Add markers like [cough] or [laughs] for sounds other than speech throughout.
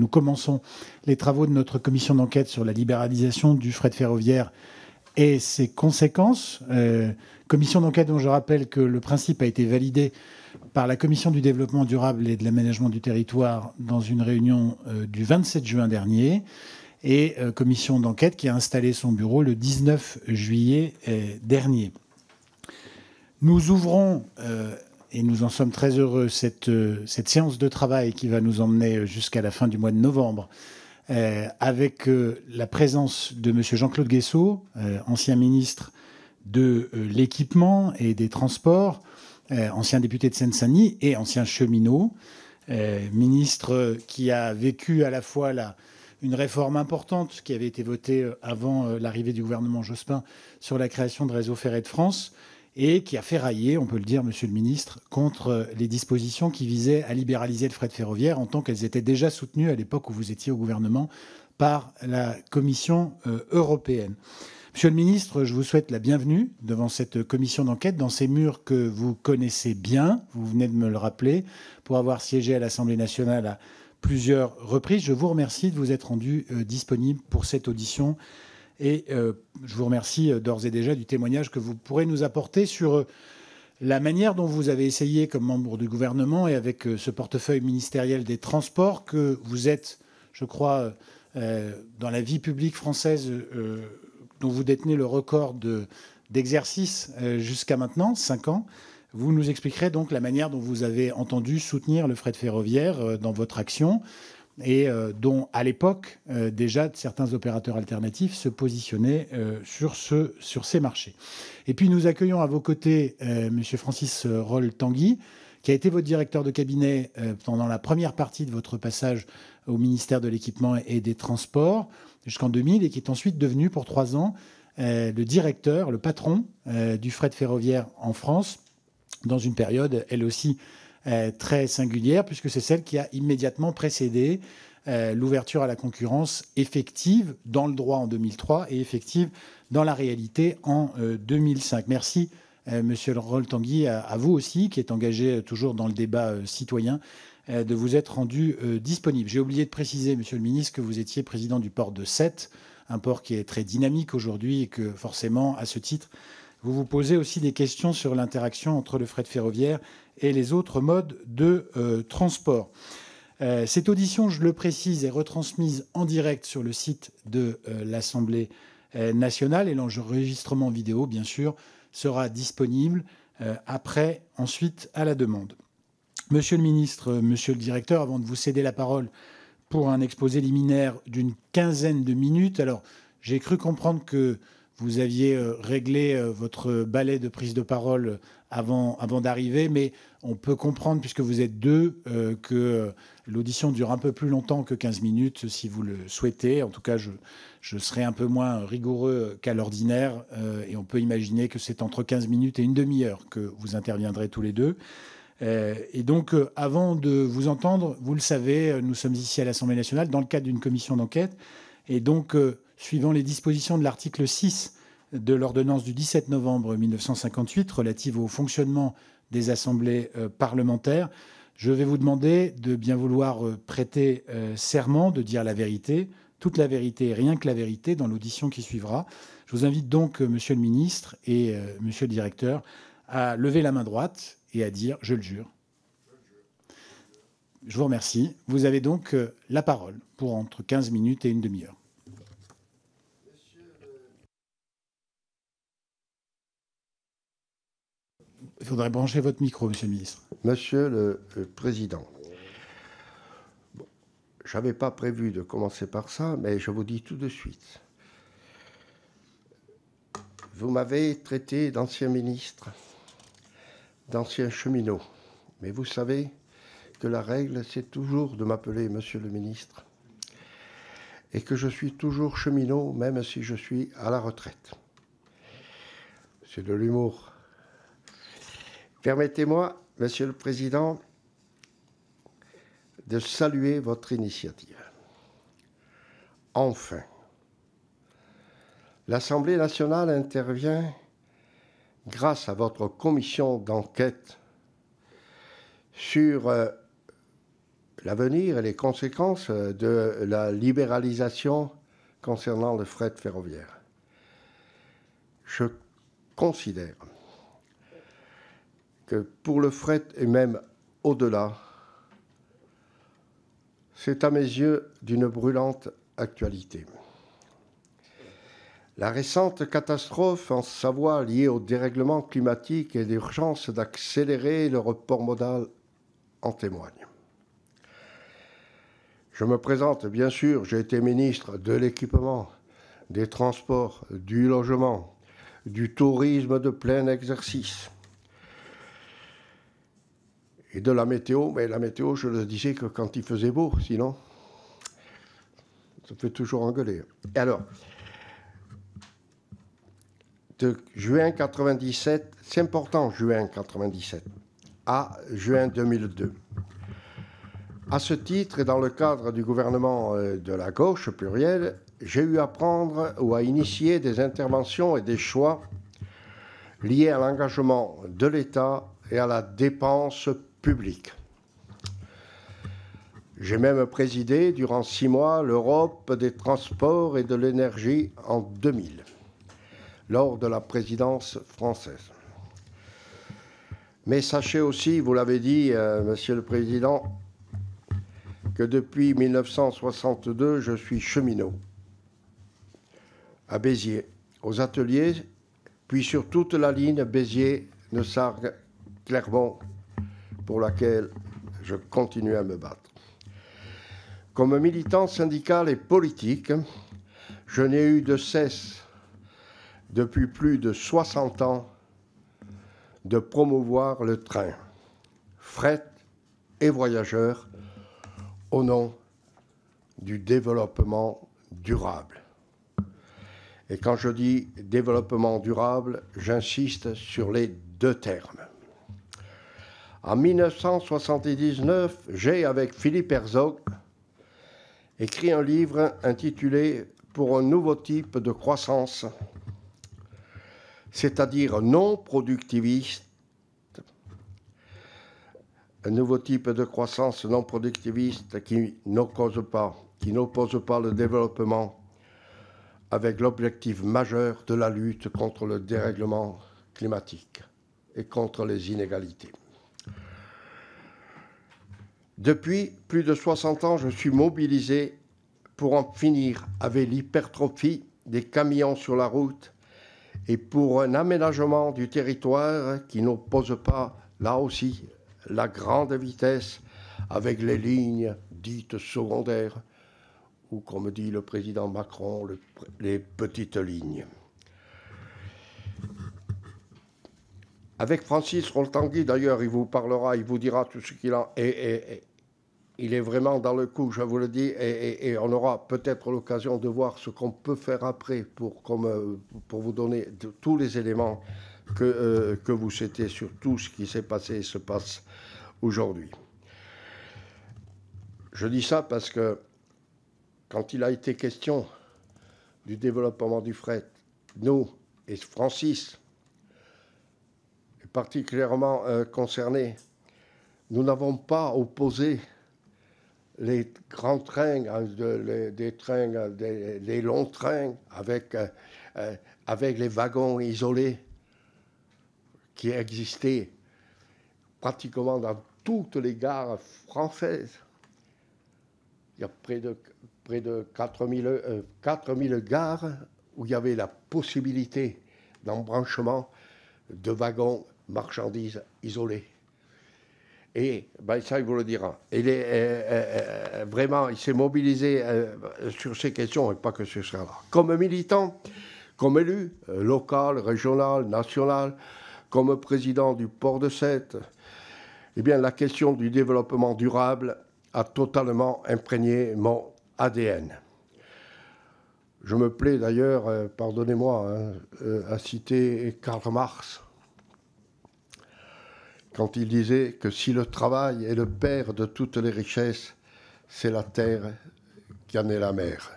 Nous commençons les travaux de notre commission d'enquête sur la libéralisation du fret ferroviaire et ses conséquences. Euh, commission d'enquête dont je rappelle que le principe a été validé par la commission du développement durable et de l'aménagement du territoire dans une réunion euh, du 27 juin dernier et euh, commission d'enquête qui a installé son bureau le 19 juillet dernier. Nous ouvrons et nous en sommes très heureux. Euh, cette, séance de travail qui va nous emmener euh, jusqu'à la fin du mois de novembre, euh, avec la présence de M. Jean-Claude Guessot, ancien ministre de l'équipement et des transports, ancien député de Seine-Saint-Denis et ancien cheminot, ministre qui a vécu à la fois une réforme importante qui avait été votée avant l'arrivée du gouvernement Jospin sur la création de Réseau Ferré de France, et qui a fait railler, on peut le dire, Monsieur le Ministre, contre les dispositions qui visaient à libéraliser le fret ferroviaire en tant qu'elles étaient déjà soutenues à l'époque où vous étiez au gouvernement par la Commission euh, européenne. Monsieur le ministre, je vous souhaite la bienvenue devant cette commission d'enquête, dans ces murs que vous connaissez bien, vous venez de me le rappeler, pour avoir siégé à l'Assemblée nationale à plusieurs reprises. Je vous remercie de vous être rendu euh, disponible pour cette audition et euh, je vous remercie euh, d'ores et déjà du témoignage que vous pourrez nous apporter sur euh, la manière dont vous avez essayé, comme membre du gouvernement et avec ce portefeuille ministériel des Transports, que vous êtes, je crois, dans la vie publique française, dont vous détenez le record d'exercice jusqu'à maintenant, 5 ans. Vous nous expliquerez donc la manière dont vous avez entendu soutenir le fret ferroviaire dans votre action et euh, dont à l'époque euh, déjà certains opérateurs alternatifs se positionnaient euh, sur, ce, sur ces marchés. Et puis nous accueillons à vos côtés M. Francis Roll-Tanguy, qui a été votre directeur de cabinet pendant la première partie de votre passage au ministère de l'Équipement et des Transports jusqu'en 2000 et qui est ensuite devenu pour trois ans le directeur, le patron du fret ferroviaire en France dans une période, elle aussi, euh, très singulière, puisque c'est celle qui a immédiatement précédé euh, l'ouverture à la concurrence effective dans le droit en 2003 et effective dans la réalité en 2005. Euh, Merci. Monsieur rol Tanguy, à, vous aussi, qui êtes engagé toujours dans le débat citoyen, de vous être rendu disponible. J'ai oublié de préciser, Monsieur le Ministre, que vous étiez président du port de Sète, un port qui est très dynamique aujourd'hui et que forcément, à ce titre, vous vous posez aussi des questions sur l'interaction entre le fret ferroviaire et les autres modes de euh, transport. Euh, cette audition, je le précise, est retransmise en direct sur le site de euh, l'Assemblée nationale et l'enregistrement vidéo, bien sûr, sera disponible après, ensuite, à la demande. Monsieur le ministre, monsieur le directeur, avant de vous céder la parole pour un exposé liminaire d'une quinzaine de minutes, alors j'ai cru comprendre que vous aviez euh, réglé euh, votre balai de prise de parole avant, d'arriver, mais on peut comprendre, puisque vous êtes deux, euh, que l'audition dure un peu plus longtemps que 15 minutes, si vous le souhaitez. En tout cas, je, serai un peu moins rigoureux qu'à l'ordinaire, et on peut imaginer que c'est entre 15 minutes et une demi-heure que vous interviendrez tous les deux. et donc, avant de vous entendre, vous le savez, nous sommes ici à l'Assemblée nationale dans le cadre d'une commission d'enquête. Et donc, suivant les dispositions de l'article 6 de l'ordonnance du 17 novembre 1958 relative au fonctionnement des assemblées euh, parlementaires, je vais vous demander de bien vouloir euh, prêter euh, serment, de dire la vérité, toute la vérité, rien que la vérité, dans l'audition qui suivra. Je vous invite donc, Monsieur le ministre et Monsieur le directeur, à lever la main droite et à dire Je le jure. Je vous remercie. Vous avez donc la parole pour entre 15 minutes et une demi-heure. Il faudrait brancher votre micro, monsieur le ministre. Monsieur le Président, je n'avais pas prévu de commencer par ça, mais je vous dis tout de suite. Vous m'avez traité d'ancien ministre, d'ancien cheminot, mais vous savez que la règle, c'est toujours de m'appeler monsieur le ministre et que je suis toujours cheminot, même si je suis à la retraite. C'est de l'humour. Permettez-moi, Monsieur le Président, de saluer votre initiative. Enfin, l'Assemblée nationale intervient grâce à votre commission d'enquête sur euh, l'avenir et les conséquences euh, de la libéralisation concernant le fret ferroviaire. Je considère pour le fret et même au-delà, c'est à mes yeux d'une brûlante actualité. La récente catastrophe en Savoie liée au dérèglement climatique et l'urgence d'accélérer le report modal en témoigne. Je me présente, bien sûr, j'ai été ministre de l'équipement, des transports, du logement, du tourisme de plein exercice, et de la météo, mais ben, la météo, je le disais que quand il faisait beau, sinon, ça fait toujours engueuler. Et alors, de juin 1997, c'est important, juin 1997, à juin 2002. À ce titre, et dans le cadre du gouvernement euh, de la gauche plurielle, j'ai eu à prendre ou à initier des interventions et des choix liés à l'engagement de l'État et à la dépense Public. J'ai même présidé durant six mois l'Europe des transports et de l'énergie en 2000, lors de la présidence française. Mais sachez aussi, vous l'avez dit, euh, Monsieur le Président, que depuis 1962, je suis cheminot à Béziers, aux ateliers, puis sur toute la ligne Béziers, Neussargues, Clermont, pour laquelle je continue à me battre. Comme militant syndical et politique, je n'ai eu de cesse depuis plus de 60 ans de promouvoir le train, fret et voyageurs, au nom du développement durable. Et quand je dis développement durable, j'insiste sur les deux termes. En 1979, j'ai, avec Philippe Herzog, écrit un livre intitulé Pour un nouveau type de croissance, c'est-à-dire non productiviste. Un nouveau type de croissance non productiviste qui n'oppose pas, qui n'oppose pas le développement avec l'objectif majeur de la lutte contre le dérèglement climatique et contre les inégalités. Depuis plus de 60 ans, je suis mobilisé pour en finir avec l'hypertrophie des camions sur la route et pour un aménagement du territoire qui n'oppose pas, là aussi, la grande vitesse avec les lignes dites secondaires, ou comme dit le président Macron, les petites lignes. Avec Francis Roltangui, d'ailleurs, il vous parlera, il vous dira tout ce qu'il a. Et, il est vraiment dans le coup, je vous le dis, et, on aura peut-être l'occasion de voir ce qu'on peut faire après pour, euh, pour vous donner tous les éléments que, euh, que vous souhaitez sur tout ce qui s'est passé et se passe aujourd'hui. Je dis ça parce que quand il a été question du développement du fret, nous et Francis, particulièrement euh, concernés. Nous n'avons pas opposé les grands trains, hein, les, des trains, les euh, longs trains avec, euh, avec les wagons isolés qui existaient pratiquement dans toutes les gares françaises. Il y a près de, près de 4000, 4000 gares où il y avait la possibilité d'embranchement de wagons marchandises isolées. Et ben, ça, il vous le dira. Il est euh, euh, euh, vraiment, il s'est mobilisé sur ces questions et pas que ce sera là. Comme militant, comme élu local, régional, national, comme président du port de Sète, eh bien, la question du développement durable a totalement imprégné mon ADN. Je me plais d'ailleurs, pardonnez-moi, hein, à citer Karl Marx quand il disait que si le travail est le père de toutes les richesses, c'est la terre qui en est la mère.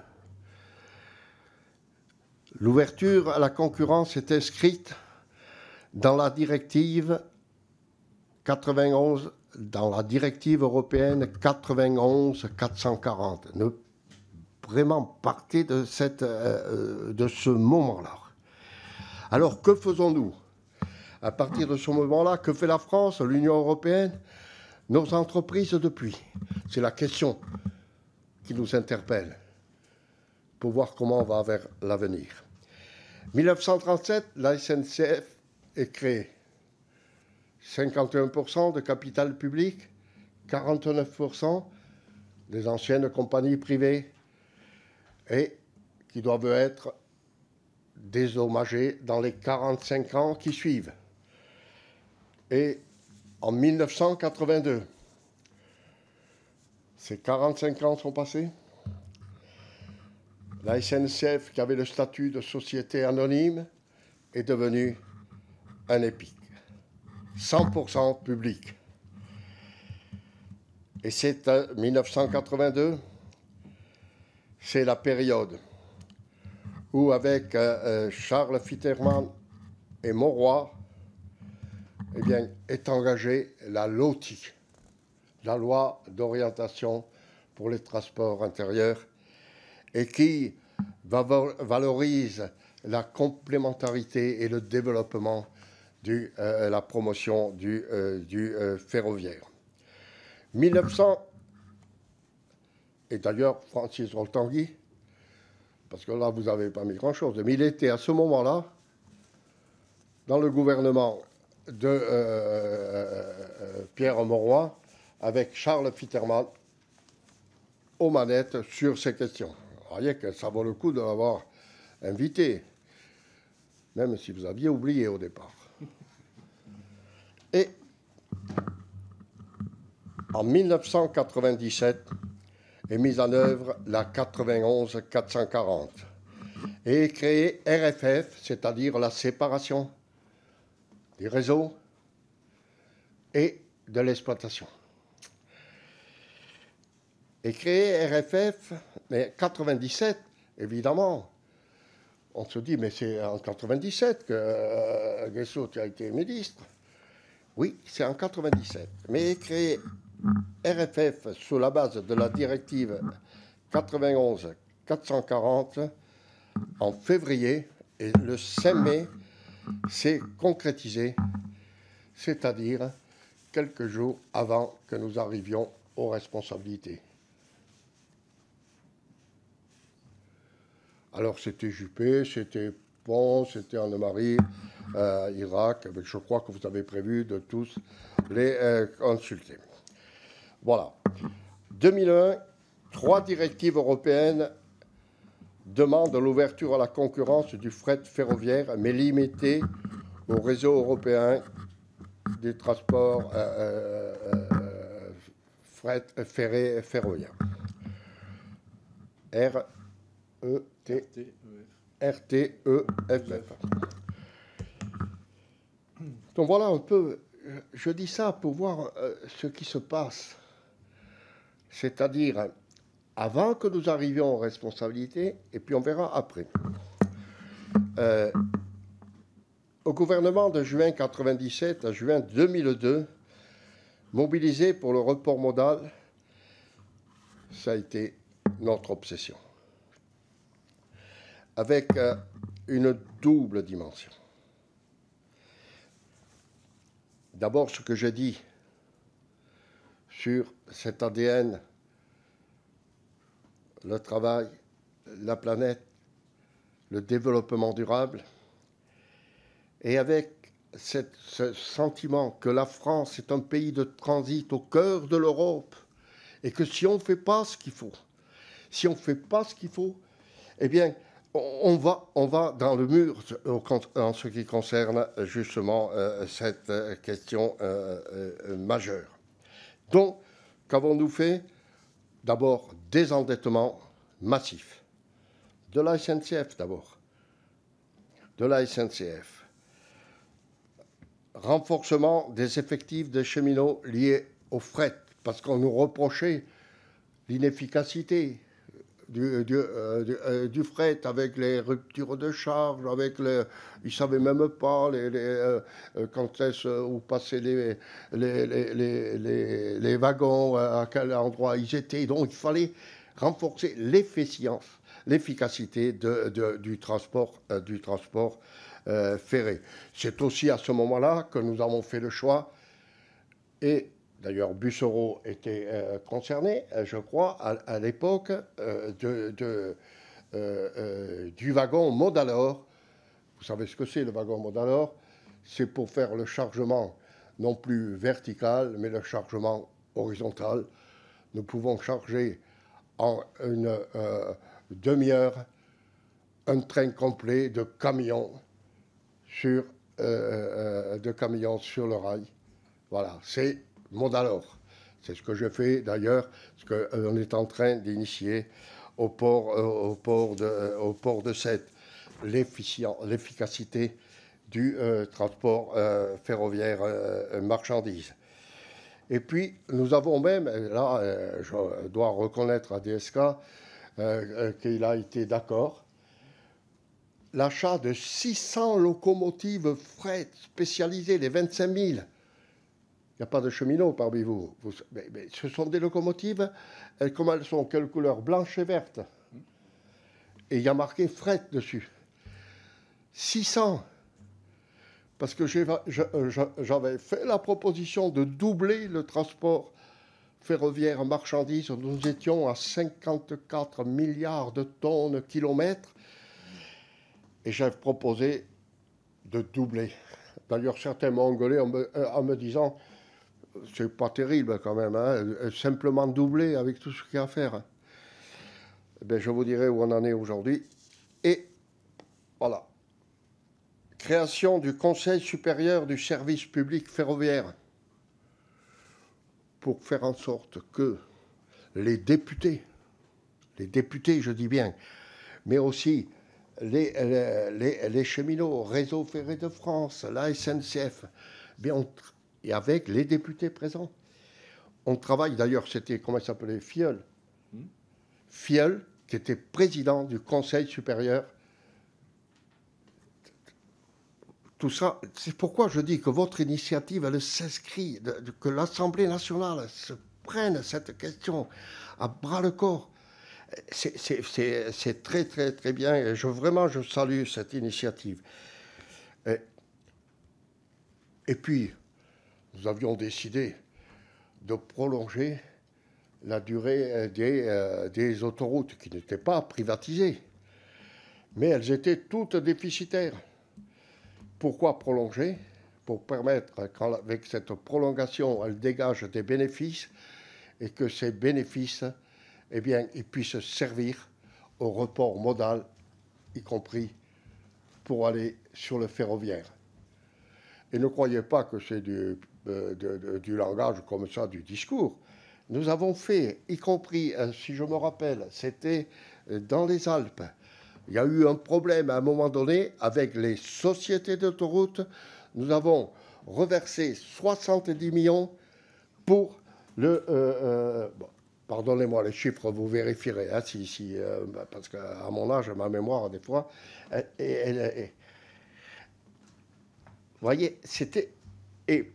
L'ouverture à la concurrence est inscrite dans la directive 91, dans la directive européenne 91 440. Ne vraiment partez de, cette, euh, euh, de ce moment-là. Alors que faisons-nous à partir de ce moment-là, que fait la France, l'Union européenne, nos entreprises depuis C'est la question qui nous interpelle pour voir comment on va vers l'avenir. 1937, la SNCF est créée. 51% de capital public, 49% des anciennes compagnies privées et qui doivent être dédommagées dans les 45 ans qui suivent et en 1982. Ces 45 ans sont passés. La SNCF, qui avait le statut de société anonyme, est devenue un épique, 100% public. Et c'est 1982, euh, c'est la période où, avec euh, euh, Charles Fitterman et Mauroy, eh est engagée la LOTI, la loi d'orientation pour les transports intérieurs, et qui valorise la complémentarité et le développement de euh, la promotion du, euh, euh, ferroviaire. 1900, et d'ailleurs Francis Roltanguy, parce que là vous n'avez pas mis grand-chose, mais il était à ce moment-là dans le gouvernement de euh, euh, Pierre Moroy avec Charles Fitterman aux manettes sur ces questions. Vous voyez que ça vaut le coup de l'avoir invité, même si vous aviez oublié au départ. Et en 1997 est mise en œuvre la 91 440 et est créée RFF, c'est-à-dire la séparation des réseaux et de l'exploitation. Et créer RFF, mais 97, évidemment, on se dit, mais c'est en 97 que euh, a été ministre. Oui, c'est en 97. Mais créer RFF sous la base de la directive 91-440 en février et le 5 mai s'est concrétisé, c'est-à-dire quelques jours avant que nous arrivions aux responsabilités. Alors c'était Juppé, c'était Pont, c'était Anne-Marie, euh, Irak, je crois que vous avez prévu de tous les consulter. Euh, voilà. 2001, trois directives européennes demande l'ouverture à la concurrence du fret ferroviaire, mais limité au réseau européen des transports euh, euh, euh, fret ferroviaire. R E T E F. Donc voilà un peu. Je dis ça pour voir ce qui se passe, c'est-à-dire avant que nous arrivions aux responsabilités, et puis on verra après. Euh, au gouvernement de juin 1997 à juin 2002, mobilisé pour le report modal, ça a été notre obsession, avec euh, une double dimension. D'abord, ce que j'ai dit sur cet ADN le travail, la planète, le développement durable. Et avec ce sentiment que la France est un pays de transit au cœur de l'Europe, et que si on ne fait pas ce qu'il faut, si on ne fait pas ce qu'il faut, eh bien, on va, on va dans le mur en ce qui concerne justement euh, cette euh, question euh, majeure. Donc, qu'avons-nous fait d'abord désendettement massif. De la SNCF d'abord. De la SNCF. Renforcement des effectifs des cheminots liés aux fret, parce qu'on nous reprochait l'inefficacité, du, euh, euh, euh, du, fret, avec les ruptures de charge, avec le, ils ne savaient même pas les, quand est où passaient les, les, les, wagons, à quel endroit ils étaient. Donc il fallait renforcer l'efficience, l'efficacité de, de, du transport, du transport ferré. C'est aussi à ce moment-là que nous avons fait le choix et D'ailleurs, Bussereau était euh, concerné, euh, je crois, à, l'époque euh, du wagon Modalor. Vous savez ce que c'est le wagon Modalor C'est pour faire le chargement non plus vertical, mais le chargement horizontal. Nous pouvons charger en une demi-heure un train complet de camions sur, de camions sur le rail. Voilà, c'est c'est ce que je fais d'ailleurs, ce qu'on euh, est en train d'initier au port, euh, de, euh, au Sète, l'efficacité du transport ferroviaire marchandise. Et puis, nous avons même, là, je dois reconnaître à DSK qu'il a été d'accord, l'achat de 600 locomotives fret spécialisées, les 25 000, il n'y a pas de cheminot parmi vous. ce sont des locomotives, elles, euh, comme elles sont, quelle couleur Blanche et verte. Et il y a marqué fret dessus. 600. Parce que euh, j'avais fait la proposition de doubler le transport ferroviaire marchandises. Nous étions à 54 milliards de tonnes kilomètres. Et j'avais proposé de doubler. D'ailleurs, certains m'ont engueulé en me euh, disant c'est pas terrible hein, quand même, hein. euh, simplement doublé avec tout ce qu'il y a à faire. Hein. Eh ben, je vous dirai où on en est aujourd'hui. Et voilà. Création du Conseil supérieur du service public ferroviaire pour faire en sorte que les députés, les députés, je dis bien, mais aussi les, cheminots, Réseau Ferré de France, la SNCF, on et avec les députés présents. On travaille, d'ailleurs, c'était, comment s'appelait Fiol. Hmm. Fiol, qui était président du Conseil supérieur. Tout ça, c'est pourquoi je dis que votre initiative, elle s'inscrit, que l'Assemblée nationale se prenne cette question à bras le corps. C'est très, très, très bien. je, vraiment, je salue cette initiative. Et, et puis, nous avions décidé de prolonger la durée euh, euh, des, autoroutes qui n'étaient pas privatisées, mais elles étaient toutes déficitaires. Pourquoi prolonger Pour permettre qu'avec cette prolongation, elles dégagent des bénéfices et que ces bénéfices eh bien, ils puissent servir au report modal, y compris pour aller sur le ferroviaire et ne croyez pas que c'est du, euh, du langage comme ça, du discours. Nous avons fait, y compris, hein, si je me rappelle, c'était euh, dans les Alpes. Il y a eu un problème à un moment donné avec les sociétés d'autoroutes. Nous avons reversé 70 millions pour le... Euh, pardonnez-moi les chiffres, vous vérifierez, hein, si, si, parce qu'à mon âge, ma mémoire, des fois, elle, elle, voyez, c'était. Et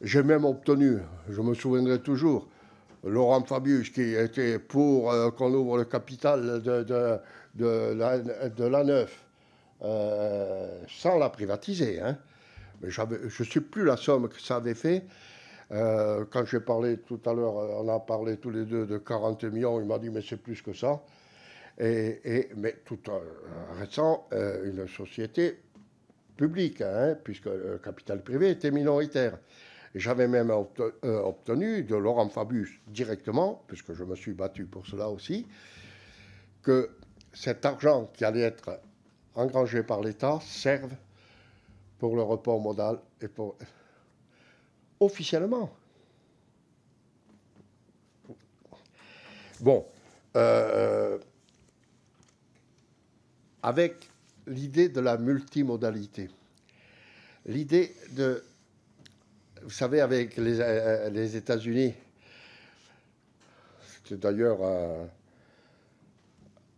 j'ai même obtenu, je me souviendrai toujours, Laurent Fabius qui était pour euh, qu'on ouvre le capital de, la, Neuf, euh, sans la privatiser. Hein. Mais je ne sais plus la somme que ça avait fait. Euh, quand j'ai parlé tout à l'heure, on a parlé tous les deux de 40 millions, il m'a dit mais c'est plus que ça. Et, mais tout en restant une société public, hein, puisque le capital privé était minoritaire. J'avais même euh, obtenu de Laurent Fabius directement, puisque je me suis battu pour cela aussi, que cet argent qui allait être engrangé par l'État serve pour le report modal et pour officiellement. Bon, euh, avec l'idée de la multimodalité. L'idée de, vous savez, avec les, euh, États-Unis, c'était d'ailleurs euh,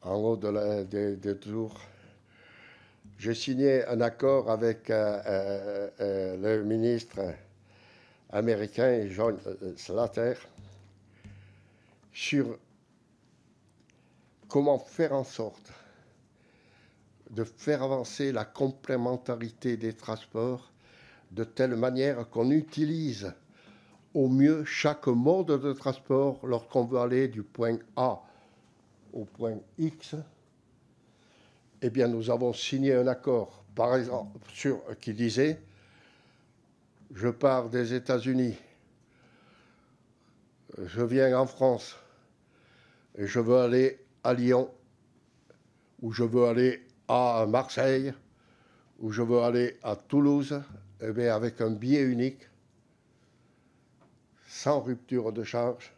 en haut de, la, de, j'ai signé un accord avec euh, le ministre américain John Slater sur comment faire en sorte de faire avancer la complémentarité des transports de telle manière qu'on utilise au mieux chaque mode de transport lorsqu'on veut aller du point A au point X. Eh bien, nous avons signé un accord, par exemple, qui disait, je pars des États-Unis, je viens en France, et je veux aller à Lyon, ou je veux aller à Marseille, où je veux aller à Toulouse, eh avec un billet unique, sans rupture de charge,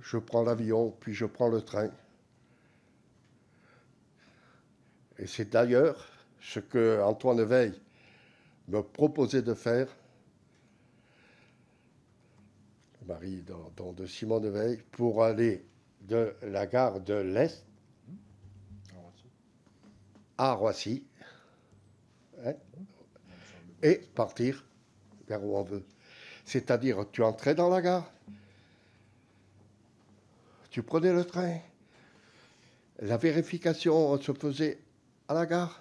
je prends l'avion, puis je prends le train. Et c'est d'ailleurs ce que Antoine Veil me proposait de faire, Marie, de, Simon Neveille, pour aller de la gare de l'Est à Roissy hein, et partir vers où on veut. C'est-à-dire, tu entrais dans la gare, tu prenais le train, la vérification se faisait à la gare,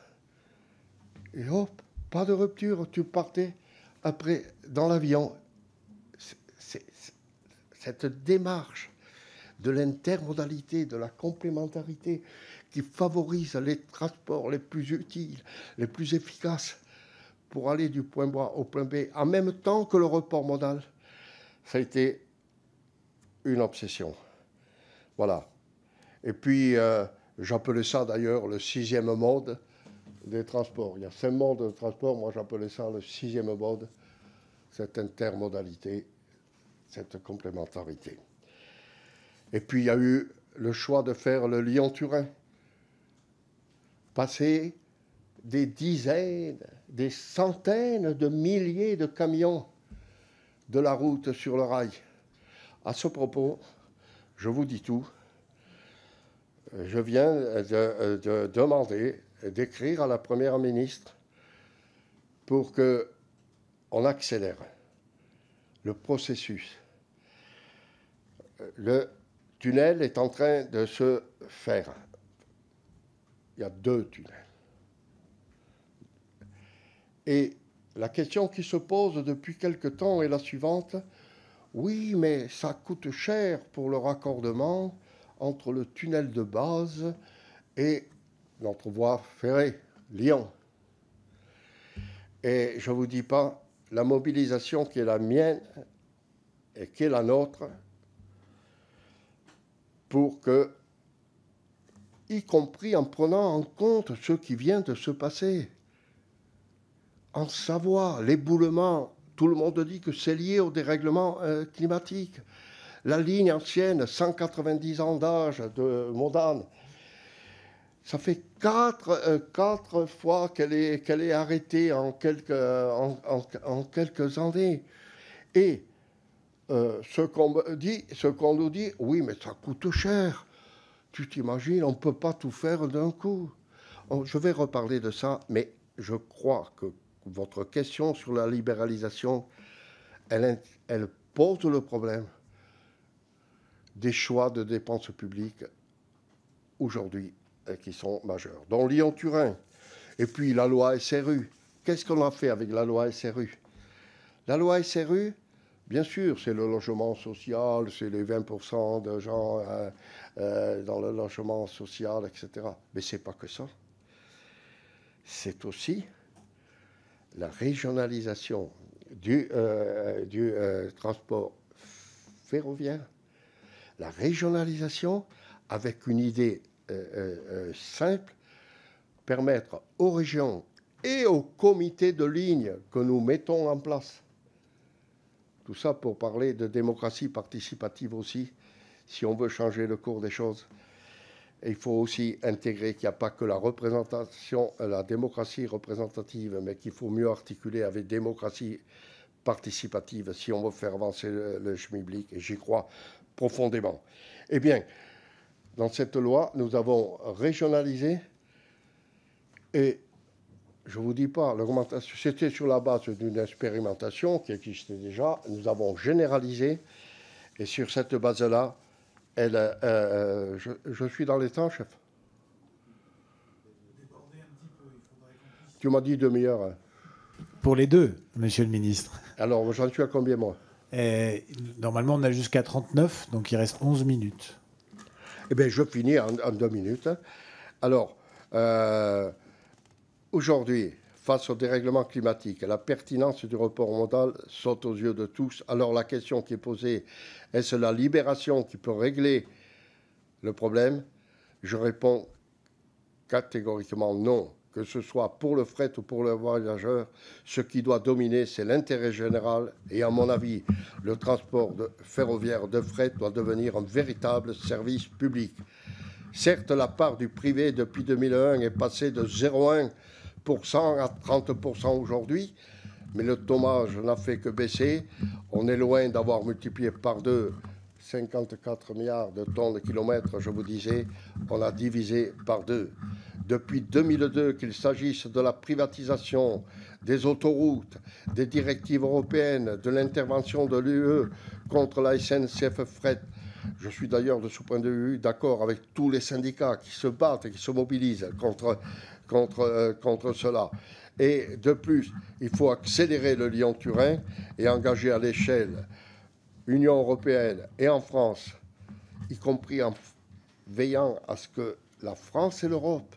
et hop, pas de rupture, tu partais après dans l'avion. Cette démarche de l'intermodalité, de la complémentarité, qui favorise les transports les plus utiles, les plus efficaces pour aller du point A au point B, en même temps que le report modal, ça a été une obsession. Voilà. Et puis, euh, j'appelais ça d'ailleurs le sixième mode des transports. Il y a cinq modes de transport, moi j'appelais ça le sixième mode, cette intermodalité, cette complémentarité. Et puis, il y a eu le choix de faire le Lyon-Turin passer des dizaines, des centaines de milliers de camions de la route sur le rail. À ce propos, je vous dis tout. Je viens de, demander d'écrire à la Première ministre pour que on accélère le processus. Le tunnel est en train de se faire il y a deux tunnels. Et la question qui se pose depuis quelque temps est la suivante. Oui, mais ça coûte cher pour le raccordement entre le tunnel de base et notre voie ferrée, Lyon. Et je ne vous dis pas la mobilisation qui est la mienne et qui est la nôtre pour que y compris en prenant en compte ce qui vient de se passer. En savoir l'éboulement, tout le monde dit que c'est lié au dérèglement euh, climatique. La ligne ancienne, 190 ans d'âge de Modane, ça fait euh, quatre, fois qu'elle est, qu'elle est arrêtée en quelques, en, quelques années. Et euh, ce qu'on dit, ce qu'on nous dit, oui, mais ça coûte cher tu t'imagines, on ne peut pas tout faire d'un coup. Oh, je vais reparler de ça, mais je crois que votre question sur la libéralisation, elle, elle pose le problème des choix de dépenses publiques aujourd'hui euh, qui sont majeurs, Dans Lyon-Turin, et puis la loi SRU. Qu'est-ce qu'on a fait avec la loi SRU La loi SRU, bien sûr, c'est le logement social, c'est les 20% de gens euh, euh, dans le logement social, etc. Mais c'est pas que ça. C'est aussi la régionalisation du, euh, euh, transport ferroviaire, la régionalisation avec une idée simple, permettre aux régions et aux comités de ligne que nous mettons en place tout ça pour parler de démocratie participative aussi, si on veut changer le cours des choses. il faut aussi intégrer qu'il n'y a pas que la représentation, euh, la démocratie représentative, mais qu'il faut mieux articuler avec démocratie participative si on veut faire avancer le, le et j'y crois profondément. Eh bien, dans cette loi, nous avons régionalisé et je ne vous dis pas, l'augmentation, c'était sur la base d'une expérimentation qui existait déjà. Nous avons généralisé et sur cette base-là, euh, euh, je, suis dans les temps, chef. Tu m'as dit demi-heure. Pour les deux, monsieur le ministre. Alors, j'en suis à combien, moi Normalement, on a jusqu'à 39, donc il reste 11 minutes. Eh bien, je finis en, en deux minutes. Alors, euh, aujourd'hui, face au dérèglement climatique. La pertinence du report modal saute aux yeux de tous. Alors la question qui est posée, est-ce la libération qui peut régler le problème Je réponds catégoriquement non. Que ce soit pour le fret ou pour le voyageur, ce qui doit dominer, c'est l'intérêt général. Et à mon avis, le transport ferroviaire de fret doit devenir un véritable service public. Certes, la part du privé depuis 2001 est passée de 0,1 à 30% aujourd'hui, mais le dommage n'a fait que baisser. On est loin d'avoir multiplié par deux 54 milliards de tonnes de kilomètres, je vous disais, on a divisé par deux. Depuis 2002, qu'il s'agisse de la privatisation des autoroutes, des directives européennes, de l'intervention de l'UE contre la SNCF Fret, je suis d'ailleurs de ce point de vue d'accord avec tous les syndicats qui se battent et qui se mobilisent contre contre, euh, contre cela. Et de plus, il faut accélérer le Lyon-Turin et engager à l'échelle Union européenne et en France, y compris en veillant à ce que la France et l'Europe,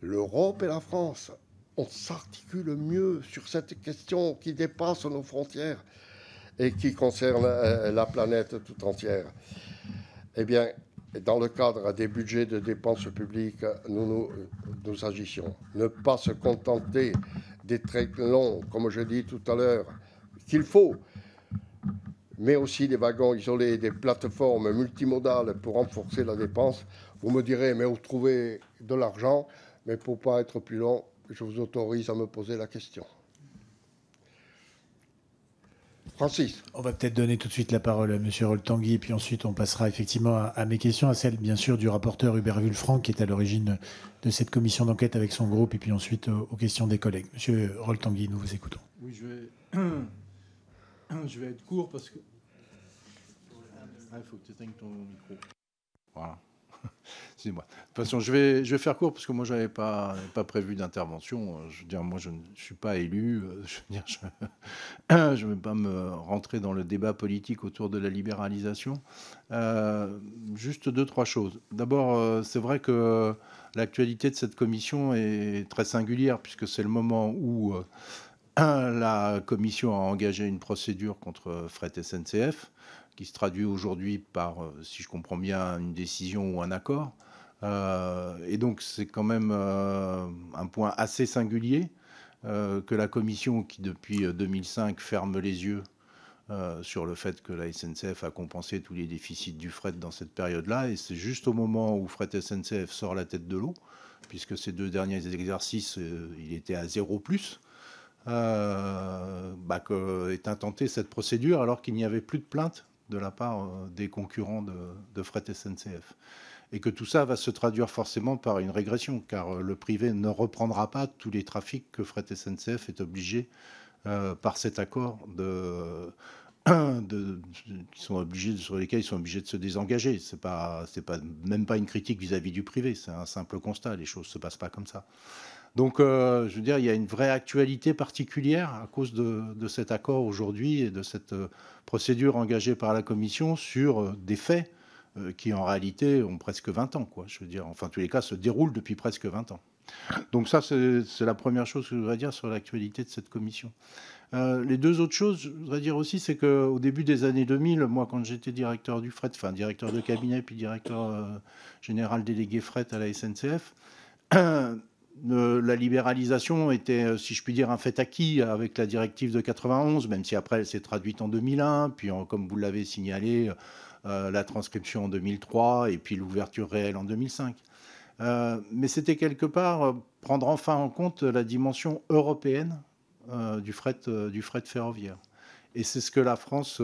l'Europe et la France, on s'articule mieux sur cette question qui dépasse nos frontières et qui concerne euh, la planète tout entière. Eh bien, dans le cadre des budgets de dépenses publiques, nous, nous, nous agissions. Ne pas se contenter des traits longs, comme je dis tout à l'heure, qu'il faut, mais aussi des wagons isolés, des plateformes multimodales pour renforcer la dépense. Vous me direz, mais vous trouvez de l'argent, mais pour pas être plus long, je vous autorise à me poser la question. Francis. On va peut-être donner tout de suite la parole à M. Roltangui, puis ensuite on passera effectivement à, mes questions, à celle bien sûr du rapporteur Hubert Vulfranc, qui est à l'origine de cette commission d'enquête avec son groupe, et puis ensuite aux, questions des collègues. M. Roltangui, nous vous écoutons. Oui, je vais, [coughs] être court parce que. Ah, il faut que tu ton micro. Voilà. [laughs] Excusez-moi. De toute façon, je vais, je vais faire court parce que moi, je n'avais pas, pas prévu d'intervention. Je veux dire, moi, je ne suis pas élu. Euh, je je ne [coughs] vais pas me rentrer dans le débat politique autour de la libéralisation. Euh, juste deux, trois choses. D'abord, euh, c'est vrai que l'actualité de cette commission est très singulière puisque c'est le moment où [coughs] la commission a engagé une procédure contre Fret SNCF qui se traduit aujourd'hui par, euh, si je comprends bien, une décision ou un accord. Euh, et donc c'est quand même euh, un point assez singulier que la Commission, qui depuis 2005 ferme les yeux sur le fait que la SNCF a compensé tous les déficits du fret dans cette période-là, et c'est juste au moment où Fret SNCF sort la tête de l'eau, puisque ces deux derniers exercices, il était à zéro plus. Bah, est intentée cette procédure alors qu'il n'y avait plus de plainte de la part euh, des concurrents de, fret SNCF. Et que tout ça va se traduire forcément par une régression, car euh, le privé ne reprendra pas tous les trafics que fret SNCF est obligé euh, par cet accord de, [coughs] sont obligés, sur lesquels ils sont obligés de se désengager. Ce n'est pas, pas, même pas une critique vis-à-vis -vis du privé, c'est un simple constat. Les choses ne se passent pas comme ça. Donc, euh, je veux dire, il y a une vraie actualité particulière à cause de, cet accord aujourd'hui et de cette euh, procédure engagée par la Commission sur euh, des faits qui, en réalité, ont presque 20 ans, quoi. Je veux dire, enfin, en tous les cas, se déroulent depuis presque 20 ans. Donc ça, c'est la première chose que je voudrais dire sur l'actualité de cette commission. les deux autres choses, je voudrais dire aussi, c'est qu'au début des années 2000, moi, quand j'étais directeur du fret, enfin directeur de cabinet, puis directeur général délégué fret à la SNCF, [clears throat] la libéralisation était, euh, si je puis dire, un fait acquis avec la directive de 91, même si après elle s'est traduite en 2001, puis comme vous l'avez signalé, euh, euh, la transcription en 2003 et puis l'ouverture réelle en 2005. mais c'était quelque part prendre enfin en compte la dimension européenne du, fret, du fret ferroviaire. Et c'est ce que la France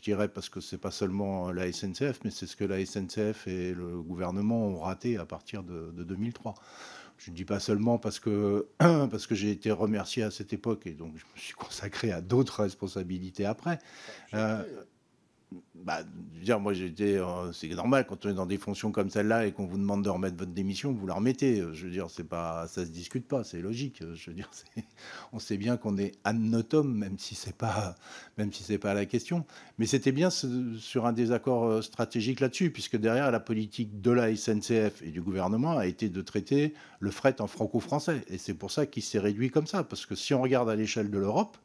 je dirais, parce que ce n'est pas seulement la SNCF, mais c'est ce que la SNCF et le gouvernement ont raté à partir de, 2003. Je ne dis pas seulement parce que, [clears throat] parce que j'ai été remercié à cette époque et donc je me suis consacré à d'autres responsabilités après. Euh, bah, dire, moi j'étais, euh, c'est normal quand on est dans des fonctions comme celle-là et qu'on vous demande de remettre votre démission, vous la remettez. Euh, je veux dire, c'est pas, ça se discute pas, c'est logique. Euh, je veux dire, [laughs] on sait bien qu'on est annotum, même si c'est pas, même si c'est pas la question. Mais c'était bien sur un désaccord stratégique là-dessus, puisque derrière la politique de la SNCF et du gouvernement a été de traiter le fret en franco-français, et c'est pour ça qu'il s'est réduit comme ça, parce que si on regarde à l'échelle de l'Europe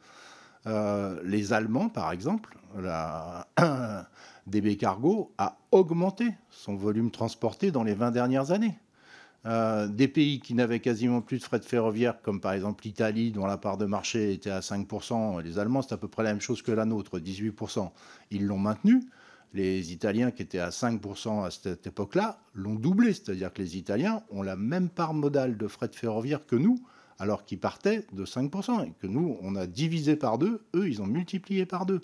euh, les Allemands, par exemple, la [clears throat] DB Cargo a augmenté son volume transporté dans les 20 dernières années. Euh, des pays qui n'avaient quasiment plus de fret ferroviaire, comme par exemple l'Italie, dont la part de marché était à 5%, les Allemands, c'est à peu près la même chose que la nôtre, 18%. Ils l'ont maintenu. Les Italiens, qui étaient à 5% à cette époque-là, l'ont doublé. C'est-à-dire que les Italiens ont la même part modale de fret ferroviaire que nous, alors qu'ils partaient de 5%, et que nous, on a divisé par deux, eux, ils ont multiplié par deux.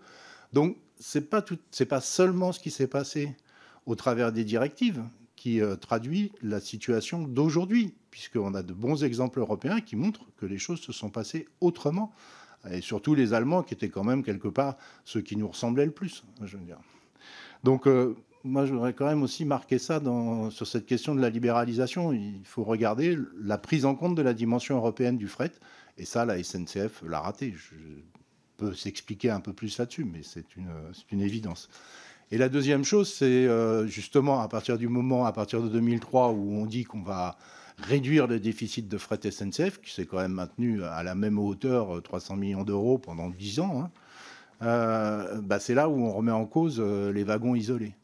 Donc, ce n'est pas, tout, pas seulement ce qui s'est passé au travers des directives qui euh, traduit la situation d'aujourd'hui, puisqu'on a de bons exemples européens qui montrent que les choses se sont passées autrement, et surtout les Allemands qui étaient quand même quelque part ceux qui nous ressemblaient le plus, je veux dire. Donc, euh, moi, je voudrais quand même aussi marquer ça sur cette question de la libéralisation. Il faut regarder la prise en compte de la dimension européenne du fret. Et ça, la SNCF l'a raté. Je peux s'expliquer un peu plus là-dessus, mais c'est une, évidence. Et la deuxième chose, c'est euh, justement à partir du moment, à partir de 2003, où on dit qu'on va réduire le déficit de fret SNCF, qui s'est quand même maintenu à la même hauteur, 300 euh, millions d'euros pendant 10 ans, hein, euh, bah, c'est là où on remet en cause les wagons isolés.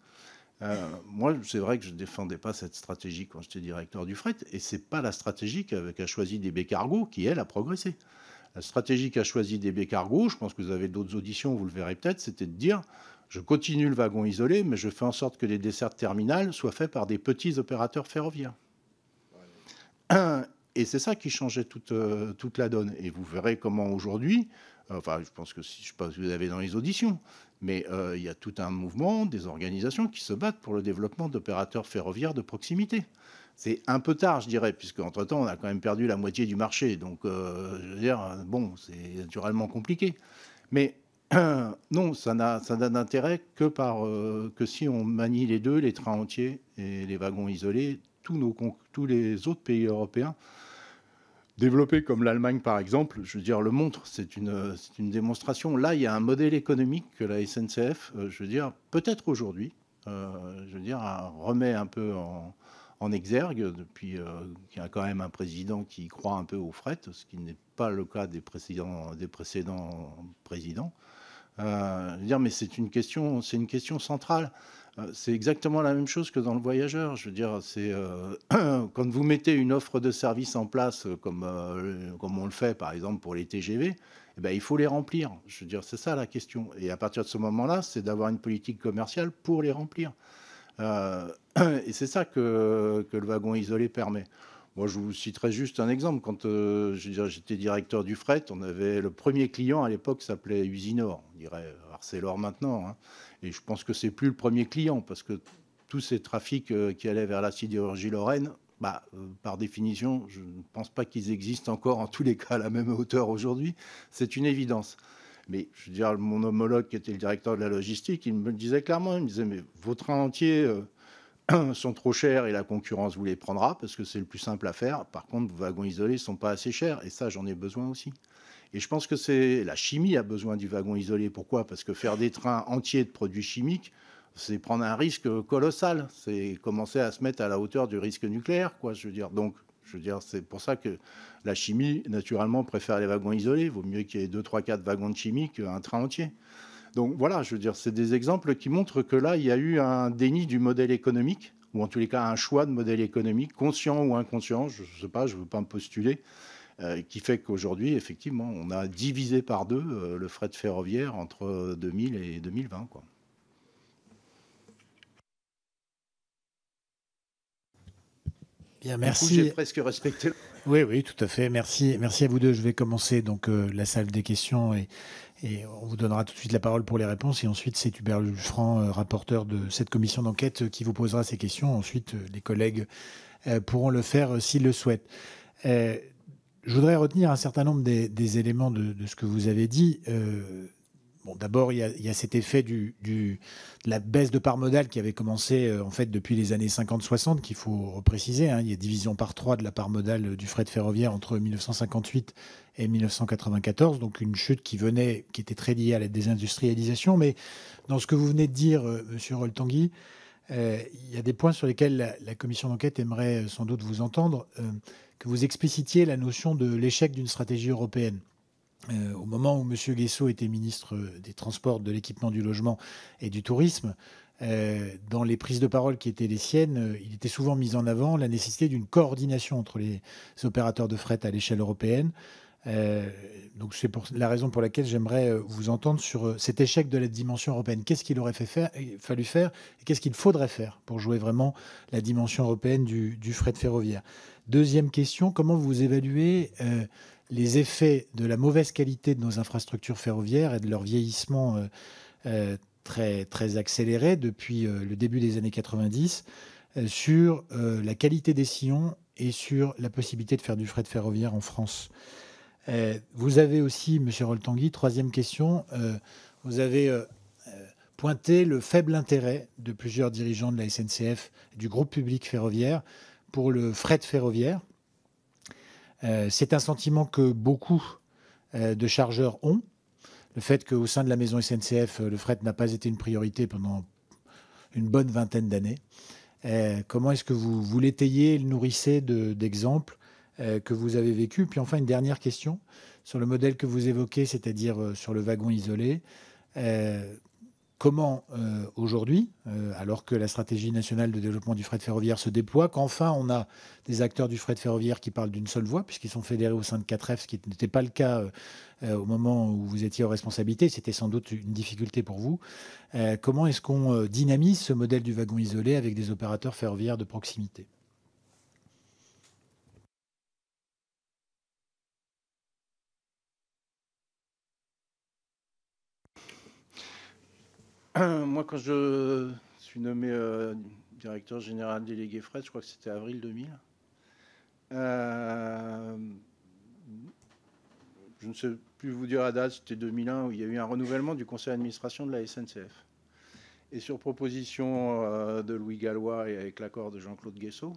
Euh, moi, c'est vrai que je ne défendais pas cette stratégie quand j'étais directeur du fret, et c'est pas la stratégie qu'a choisie choisi DB Cargo qui, elle, a progressé. La stratégie qu'a choisi DB Cargo, je pense que vous avez d'autres auditions, vous le verrez peut-être, c'était de dire je continue le wagon isolé, mais je fais en sorte que les dessertes terminales soient faits par des petits opérateurs ferroviaires. [clears throat] Et c'est ça qui changeait euh, toute la donne. Et vous verrez comment aujourd'hui, Enfin, je pense que si, je ne sais pas si vous avez dans les auditions, mais euh, il y a tout un mouvement des organisations qui se battent pour le développement d'opérateurs ferroviaires de proximité. C'est un peu tard, je dirais, puisque entre-temps, on a quand même perdu la moitié du marché. Donc, euh, je veux dire, bon, c'est naturellement compliqué. Mais [clears throat] non, ça n'a d'intérêt que, par, euh, que si on manie les deux, les trains entiers et les wagons isolés. tous les autres pays européens Développé comme l'Allemagne, par exemple, je veux dire, le montre, c'est une, démonstration. Là, il y a un modèle économique que la SNCF, euh, je veux dire, peut-être aujourd'hui, euh, je veux dire, euh, remet un peu en, exergue, depuis qu'il y a quand même un président qui croit un peu aux fret, ce qui n'est pas le cas des précédents, des précédents présidents. je veux dire, mais c'est une question, c'est une question centrale. Euh, c'est exactement la même chose que dans le voyageur. Je veux dire, c'est euh, [clears throat] quand vous mettez une offre de service en place, euh, comme, on le fait par exemple pour les TGV, eh ben, il faut les remplir. Je veux dire, c'est ça la question. Et à partir de ce moment-là, c'est d'avoir une politique commerciale pour les remplir. [clears throat] et c'est ça que, le wagon isolé permet. Moi, je vous citerai juste un exemple. Quand euh, j'étais directeur du fret, on avait le premier client à l'époque s'appelait Usinor. On dirait Arcelor maintenant. Hein. Et je pense que c'est plus le premier client parce que tous ces trafics euh, qui allaient vers la sidérurgie lorraine, bah, euh, par définition, je ne pense pas qu'ils existent encore en tous les cas à la même hauteur aujourd'hui. C'est une évidence. Mais je veux dire, mon homologue qui était le directeur de la logistique, il me le disait clairement. Il me disait, mais vos trains entiers, [clears throat] sont trop chers et la concurrence vous les prendra parce que c'est le plus simple à faire. Par contre, vos wagons isolés ne sont pas assez chers et ça, j'en ai besoin aussi. Et je pense que c'est la chimie a besoin du wagon isolé. Pourquoi Parce que faire des trains entiers de produits chimiques, c'est prendre un risque colossal. C'est commencer à se mettre à la hauteur du risque nucléaire, quoi. Je veux dire, donc je veux dire, c'est pour ça que la chimie, naturellement, préfère les wagons isolés. vaut mieux qu'il y ait 2, 3, 4 wagons de chimie qu'un train entier. Donc voilà, je veux dire, c'est des exemples qui montrent que là, il y a eu un déni du modèle économique, ou en tous les cas un choix de modèle économique, conscient ou inconscient, je ne sais pas, je ne veux pas me postuler, euh, qui fait qu'aujourd'hui, effectivement, on a divisé par deux le euh, le fret ferroviaire entre 2000 et 2020. Quoi. Bien, merci. J'ai presque respecté. Oui, oui, tout à fait. Merci, merci à vous deux. Je vais commencer donc euh, la salle des questions et et on vous donnera tout de suite la parole pour les réponses. Et ensuite, c'est Hubert Lulfranc, euh, rapporteur de cette commission d'enquête, euh, qui vous posera ces questions. Ensuite, euh, les collègues pourront le faire s'ils le souhaitent. Je voudrais retenir un certain nombre des, éléments de, ce que vous avez dit d'abord, il, y, a cet effet de la baisse de part modale qui avait commencé euh, en fait depuis les années 50-60, qu'il faut préciser. Hein. il y a division par trois de la part modale euh, du fret ferroviaire entre 1958 et 1994, donc une chute qui venait, qui était très liée à la désindustrialisation. Mais dans ce que vous venez de dire, euh, Monsieur Roltangui, il y a des points sur lesquels la commission d'enquête aimerait sans doute vous entendre, que vous explicitiez la notion de l'échec d'une stratégie européenne. Euh, au moment où M. Guessot était ministre euh, des Transports, de l'équipement, du logement et du tourisme, euh, dans les prises de parole qui étaient les siennes, il était souvent mis en avant la nécessité d'une coordination entre les opérateurs de fret à l'échelle européenne. donc c'est la raison pour laquelle j'aimerais vous entendre sur cet échec de la dimension européenne. Qu'est-ce qu'il aurait fait faire, fallu faire et qu'est-ce qu'il faudrait faire pour jouer vraiment la dimension européenne du fret ferroviaire Deuxième question, comment vous évaluez les effets de la mauvaise qualité de nos infrastructures ferroviaires et de leur vieillissement euh, euh, très, très accéléré depuis euh, le début des années 90 sur la qualité des sillons et sur la possibilité de faire du fret ferroviaire en France. vous avez aussi, Monsieur Roltangui, troisième question, vous avez pointé le faible intérêt de plusieurs dirigeants de la SNCF, du groupe public ferroviaire, pour le fret ferroviaire. Euh, c'est un sentiment que beaucoup euh, de chargeurs ont. Le fait qu'au sein de la maison SNCF, euh, le fret n'a pas été une priorité pendant une bonne vingtaine d'années. comment est-ce que vous, l'étayez et le nourrissez d'exemples que vous avez vécu Puis enfin, une dernière question sur le modèle que vous évoquez, c'est-à-dire sur le wagon isolé comment euh, aujourd'hui, euh, alors que la stratégie nationale de développement du fret ferroviaire se déploie, qu'enfin on a des acteurs du fret ferroviaire qui parlent d'une seule voix, puisqu'ils sont fédérés au sein de 4F, ce qui n'était pas le cas euh, au moment où vous étiez en responsabilité, c'était sans doute une difficulté pour vous. comment est-ce qu'on dynamise ce modèle du wagon isolé avec des opérateurs ferroviaires de proximité [clears throat] moi, quand je suis nommé euh, directeur général délégué Fred, je crois que c'était avril 2000. Euh, je ne sais plus vous dire à date, c'était 2001, où il y a eu un renouvellement du conseil d'administration de la SNCF. Et sur proposition euh, de Louis Gallois et avec l'accord de Jean-Claude Guessot,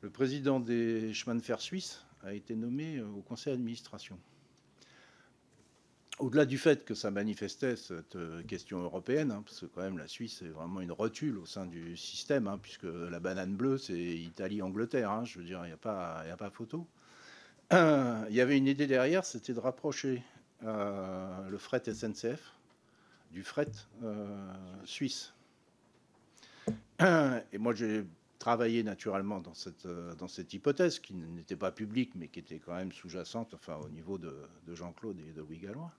le président des chemins de fer suisses a été nommé au conseil d'administration au-delà du fait que ça manifestait cette euh, question européenne, hein, parce que quand même la Suisse est vraiment une rotule au sein du système, hein, puisque la banane bleue, c'est Italie-Angleterre, hein, je veux dire, il n'y a, pas, a pas photo. [clears throat] Il y avait une idée derrière, c'était de rapprocher euh, le fret SNCF du fret euh, suisse. [clears throat] Et moi, j'ai travaillé naturellement dans cette, hypothèse qui n'était pas publique, mais qui était quand même sous-jacente, enfin au niveau de, de Jean-Claude et de Louis Gallois.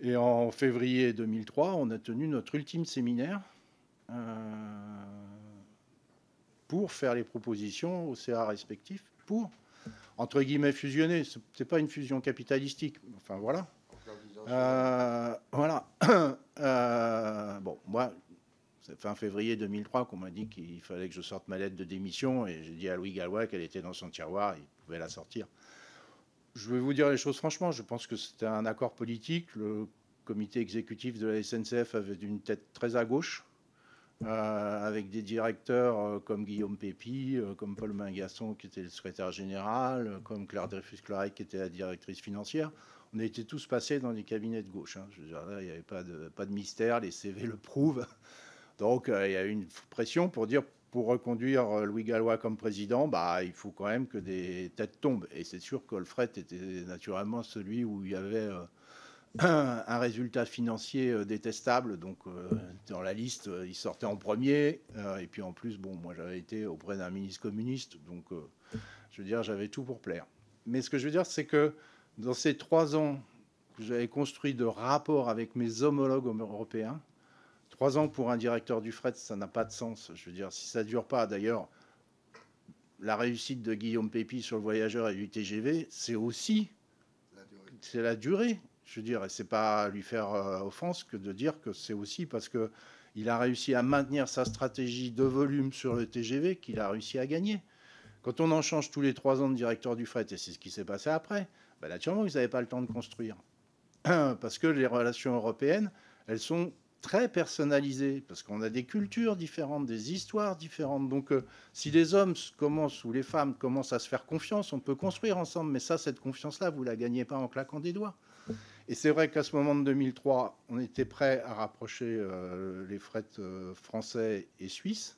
Et en février 2003, on a tenu notre ultime séminaire euh, pour faire les propositions au CA respectifs pour, entre guillemets, fusionner. Ce n'est pas une fusion capitalistique. Enfin, voilà. Euh, voilà. [coughs] Euh, bon, moi, c'est fin février 2003 qu'on m'a dit qu'il fallait que je sorte ma lettre de démission et j'ai dit à Louis Gallois qu'elle était dans son tiroir, il pouvait la sortir. Je vais vous dire les choses franchement. Je pense que c'était un accord politique. Le comité exécutif de la SNCF avait une tête très à gauche, euh, avec des directeurs euh, comme Guillaume Pépi, euh, comme Paul Mingasson, qui était le secrétaire général, comme Claire Dreyfus-Claret, qui était la directrice financière. On était tous passés dans des cabinets de gauche. Hein. il n'y avait pas de, pas de mystère, les CV le prouvent. [laughs] Donc, il y a eu une pression pour dire pour reconduire euh, Louis Gallois comme président, bah, il faut quand même que des têtes tombent. Et c'est sûr qu'Olfret était naturellement celui où il y avait euh, [clears throat] un, résultat financier euh, détestable. Donc, dans la liste, il sortait en premier. et puis, en plus, bon, moi, j'avais été auprès d'un ministre communiste. Donc, je veux dire, j'avais tout pour plaire. Mais ce que je veux dire, c'est que dans ces trois ans que j'avais construit de rapport avec mes homologues européens, Trois ans pour un directeur du fret, ça n'a pas de sens. Je veux dire, si ça ne dure pas, d'ailleurs, la réussite de Guillaume Pépi sur le voyageur et du TGV, c'est aussi c'est la durée. Je veux dire, et c'est pas lui faire euh, offense que de dire que c'est aussi parce que il a réussi à maintenir sa stratégie de volume sur le TGV qu'il a réussi à gagner. Quand on en change tous les trois ans de directeur du fret, et c'est ce qui s'est passé après, naturellement, ben ils n'avaient pas le temps de construire. [clears throat] Parce que les relations européennes, elles sont très personnalisé, parce qu'on a des cultures différentes, des histoires différentes. Donc euh, si les hommes commencent ou les femmes commencent à se faire confiance, on peut construire ensemble, mais ça, cette confiance-là, vous la gagnez pas en claquant des doigts. Et c'est vrai qu'à ce moment de 2003, on était prêt à rapprocher euh, les frets euh, français et suisses,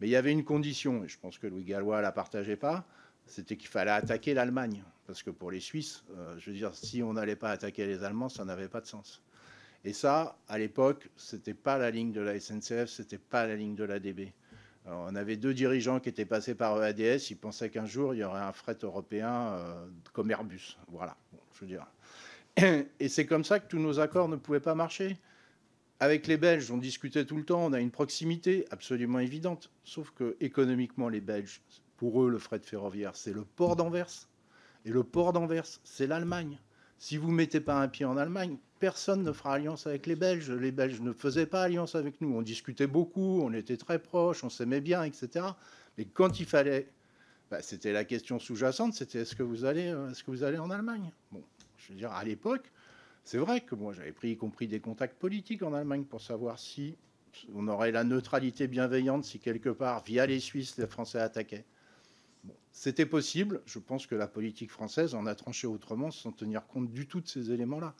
mais il y avait une condition, et je pense que Louis Gallois la partageait pas, c'était qu'il fallait attaquer l'Allemagne, parce que pour les Suisses, je veux dire, si on n'allait pas attaquer les Allemands, ça n'avait pas de sens. Et ça, à l'époque, c'était pas la ligne de la SNCF, c'était pas la ligne de l'ADB. Alors, on avait deux dirigeants qui étaient passés par EADS, ils pensaient qu'un jour, il y aurait un fret européen euh, comme Airbus. Voilà, je je dire. [clears throat] Et c'est comme ça que tous nos accords ne pouvaient pas marcher. Avec les Belges, on discutait tout le temps, on a une proximité absolument évidente. Sauf que économiquement, les Belges, pour eux, le fret ferroviaire, c'est le port d'Anvers. Et le port d'Anvers, c'est l'Allemagne. Si vous ne mettez pas un pied en Allemagne, personne ne fera alliance avec les Belges. Les Belges ne faisaient pas alliance avec nous. On discutait beaucoup, on était très proches, on s'aimait bien, etc. Mais quand il fallait, bah, c'était la question sous-jacente, c'était est-ce que vous allez, euh, est-ce que vous allez en Allemagne Bon, je veux dire, à l'époque, c'est vrai que moi j'avais pris y compris des contacts politiques en Allemagne pour savoir si on aurait la neutralité bienveillante si quelque part, via les Suisses, les Français attaquaient. C'était possible. Je pense que la politique française en a tranché autrement sans tenir compte du tout de ces éléments-là.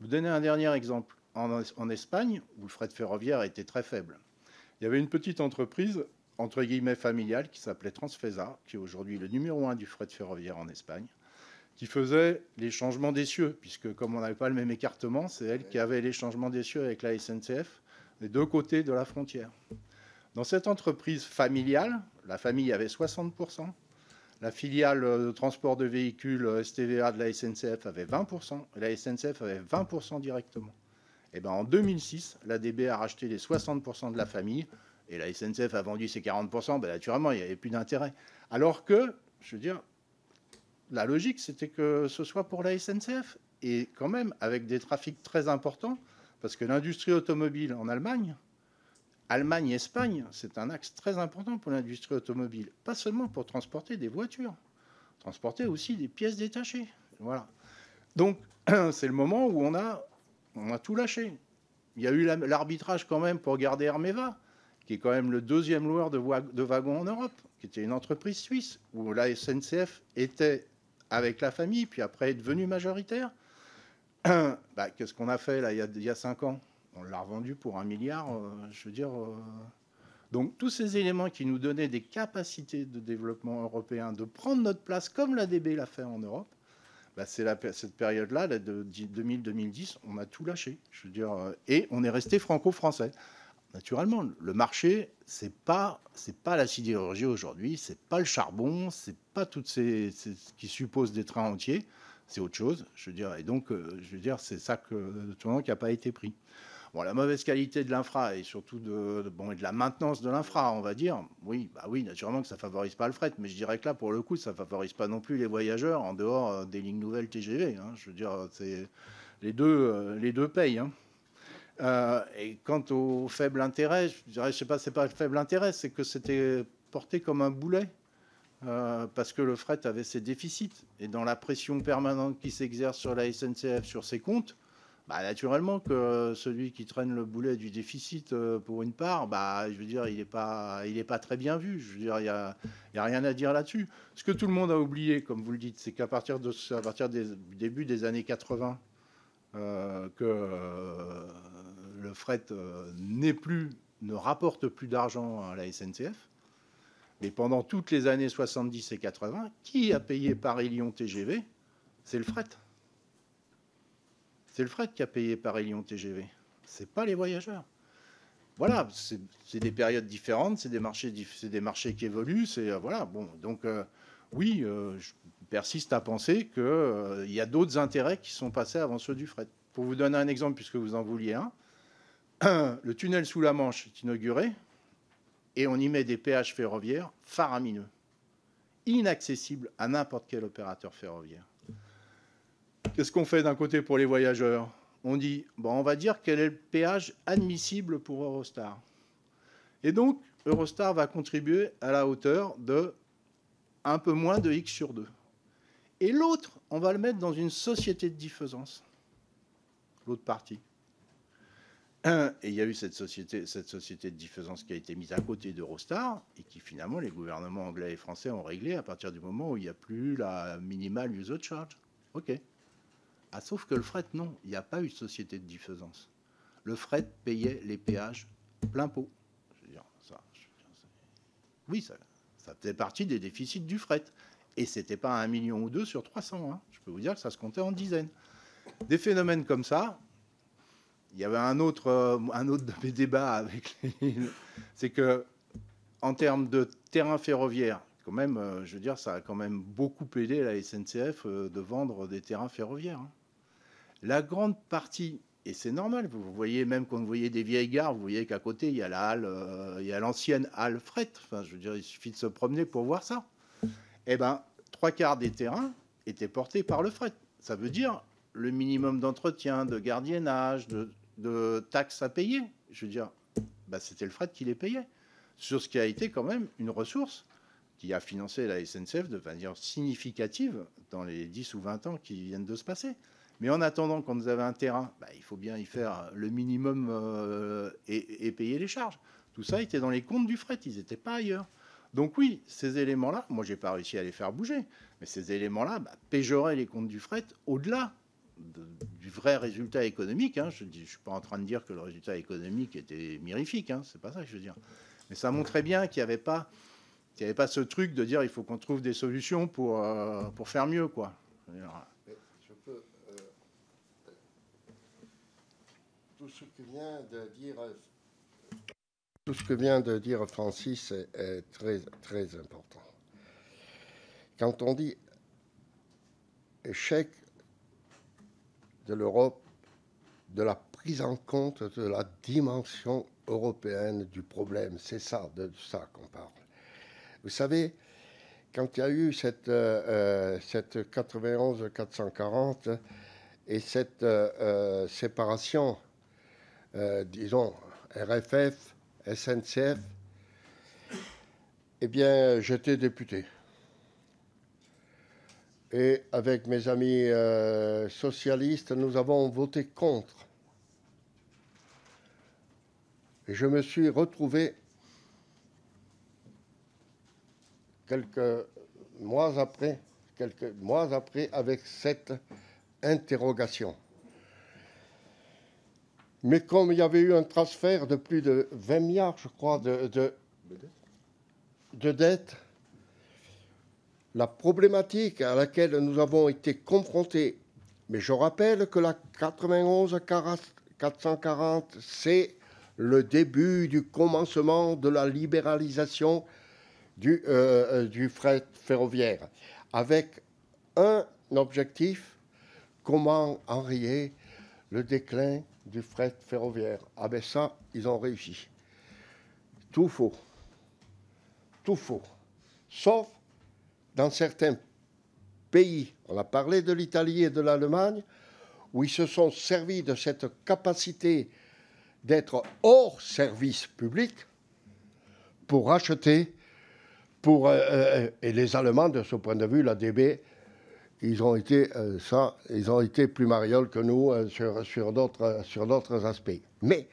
Je vous donner un dernier exemple. En, Espagne, où le fret ferroviaire était très faible, il y avait une petite entreprise, entre guillemets familiale, qui s'appelait Transfesa, qui est aujourd'hui le numéro un du fret ferroviaire en Espagne, qui faisait les changements des cieux, puisque comme on n'avait pas le même écartement, c'est elle qui avait les changements des cieux avec la SNCF, des deux côtés de la frontière. Dans cette entreprise familiale, la famille avait 60%, la filiale euh, de transport de véhicules euh, STVA de la SNCF avait 20%, et la SNCF avait 20% directement. Et eh ben en 2006, la DB a racheté les 60% de la famille, et la SNCF a vendu ses 40%, ben naturellement, il n'y avait plus d'intérêt. Alors que, je veux dire, la logique, c'était que ce soit pour la SNCF, et quand même avec des trafics très importants, parce que l'industrie automobile en Allemagne, Allemagne Espagne, c'est un axe très important pour l'industrie automobile, pas seulement pour transporter des voitures, transporter aussi des pièces détachées. Voilà. Donc, [clears throat] c'est le moment où on a, on a tout lâché. Il y a eu l'arbitrage quand même pour garder Hermeva, qui est quand même le deuxième loueur de, wagons en Europe, qui était une entreprise suisse, où la SNCF était avec la famille, puis après est devenue majoritaire. [clears throat] Bah, qu'est-ce qu'on a fait là, il y a cinq ans on l'a revendu pour un milliard, euh, je veux dire. Euh. Donc tous ces éléments qui nous donnaient des capacités de développement européen, de prendre notre place comme l'ADB l'a fait en Europe, bah, c'est cette période-là, de 2000-2010, on a tout lâché. Je veux dire, euh, et on est resté franco-français. Naturellement, le marché, c'est pas, pas la sidérurgie aujourd'hui, c'est pas le charbon, c'est pas toutes ce qui suppose des trains entiers, c'est autre chose. Je veux dire, et donc, je veux dire, c'est ça que tout le monde qui n'a pas été pris la mauvaise qualité de l'infra et surtout de, bon, et de la maintenance de l'infra, on va dire, oui, bah oui, naturellement que ça ne favorise pas le fret, mais je dirais que là, pour le coup, ça ne favorise pas non plus les voyageurs en dehors euh, des lignes nouvelles TGV. Hein. Je veux dire, c'est les deux, euh, payent. Hein. Euh, et quant au faible intérêt, je dirais, je sais pas, c'est pas le faible intérêt, c'est que c'était porté comme un boulet. parce que le fret avait ses déficits. Et dans la pression permanente qui s'exerce sur la SNCF, sur ses comptes, bah, naturellement que celui qui traîne le boulet du déficit euh, pour une part, bah, je veux dire, il n'est pas, très bien vu. Je veux dire, il n'y a, rien à dire là-dessus. Ce que tout le monde a oublié, comme vous le dites, c'est qu'à partir, de, des début des années 80, euh, que euh, le fret n'est plus, ne rapporte plus d'argent à la SNCF. Mais pendant toutes les années 70 et 80, qui a payé Paris-Lyon TGV C'est le fret. C'est le fret qui a payé Paris-Lyon TGV. C'est pas les voyageurs. Voilà, c'est des périodes différentes, c'est des marchés, des marchés qui évoluent. C'est euh, voilà. Bon, donc euh, oui, euh, je persiste à penser qu'il y a d'autres intérêts qui sont passés avant ceux du fret. Pour vous donner un exemple, puisque vous en vouliez un, [clears throat] le tunnel sous la Manche est inauguré et on y met des péages ferroviaires faramineux, inaccessibles à n'importe quel opérateur ferroviaire. Qu'est-ce qu'on fait d'un côté pour les voyageurs On dit, bon, on va dire quel est le péage admissible pour Eurostar. Et donc, Eurostar va contribuer à la hauteur de un peu moins de X sur 2. Et l'autre, on va le mettre dans une société de diffusance, l'autre partie. Et il y a eu cette société, cette société de diffusance qui a été mise à côté d'Eurostar et qui finalement les gouvernements anglais et français ont réglé à partir du moment où il n'y a plus la minimale user charge. OK. Ah, sauf que le fret, non, il n'y a pas eu de société de diffusance. Le fret payait les péages plein pot. oui, ça, faisait partie des déficits du fret. Et ce n'était pas un million ou deux sur 300. Hein. Je peux vous dire que ça se comptait en dizaines. Des phénomènes comme ça, il y avait un autre, euh, un autre de débats avec [laughs] C'est que, en termes de terrain ferroviaire, quand même, euh, je veux dire, ça a quand même beaucoup aidé la SNCF euh, de vendre des terrains ferroviaires. Hein. La grande partie, et c'est normal, vous voyez même quand vous voyez des vieilles gares, vous voyez qu'à côté, il y a euh, l'ancienne halle fret. je veux dire, il suffit de se promener pour voir ça. Eh ben, trois quarts des terrains étaient portés par le fret. Ça veut dire le minimum d'entretien, de gardiennage, de, taxes à payer. Je veux dire, ben, c'était le fret qui les payait. Sur ce qui a été quand même une ressource qui a financé la SNCF de manière significative dans les 10 ou 20 ans qui viennent de se passer. Mais en attendant, quand vous avez un terrain, bah, il faut bien y faire euh, le minimum euh, et, payer les charges. Tout ça était dans les comptes du fret, ils n'étaient pas ailleurs. Donc oui, ces éléments-là, moi j'ai pas réussi à les faire bouger, mais ces éléments-là bah, péjoraient les comptes du fret au-delà du vrai résultat économique. Hein. Je ne suis pas en train de dire que le résultat économique était mirifique, hein. c'est pas ça que je veux dire. Mais ça montrait bien qu'il n'y avait pas avait pas ce truc de dire il faut qu'on trouve des solutions pour, euh, pour faire mieux. quoi. de dire, tout ce que vient de dire Francis est, très, très important. Quand on dit échec de l'Europe, de la prise en compte de la dimension européenne du problème, c'est ça, de ça qu'on parle. Vous savez, quand il y a eu cette, euh, euh, cette 91-440 et cette euh, séparation euh, disons, RFF, SNCF, eh bien, j'étais député. Et avec mes amis euh, socialistes, nous avons voté contre. Et je me suis retrouvé quelques mois après, quelques mois après avec cette interrogation. Mais comme il y avait eu un transfert de plus de 20 milliards, je crois, de, de, dettes, la problématique à laquelle nous avons été confrontés, mais je rappelle que la 91 440, c'est le début du commencement de la libéralisation du, euh, euh, du fret ferroviaire, avec un objectif, comment enrayer le déclin du fret ferroviaire. Ah ben ça, ils ont réussi. Tout faux. Tout faux. Sauf dans certains pays, on a parlé de l'Italie et de l'Allemagne, où ils se sont servis de cette capacité d'être hors service public pour acheter, pour, euh, euh, et les Allemands, de ce point de vue, la DB ils ont été, ça, euh, ils ont été plus marioles que nous euh, sur, euh, sur d'autres aspects. Mais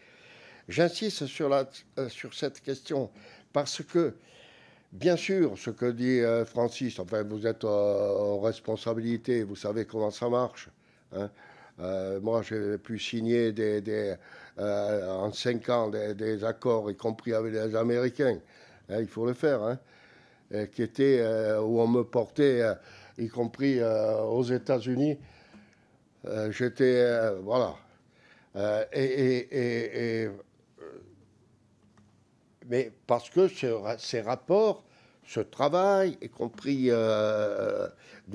j'insiste sur, la, sur cette question parce que Bien sûr, ce que dit Francis, enfin, vous êtes en responsabilité, vous savez comment ça marche. Hein. moi, j'ai pu signer des, en cinq ans des, accords, y compris avec les Américains. Hein, il faut le faire. Hein, qui était où on me portait y compris euh, aux États-Unis. Euh, j'étais. Euh, voilà. Et, mais parce que ces rapports, ce travail, y compris de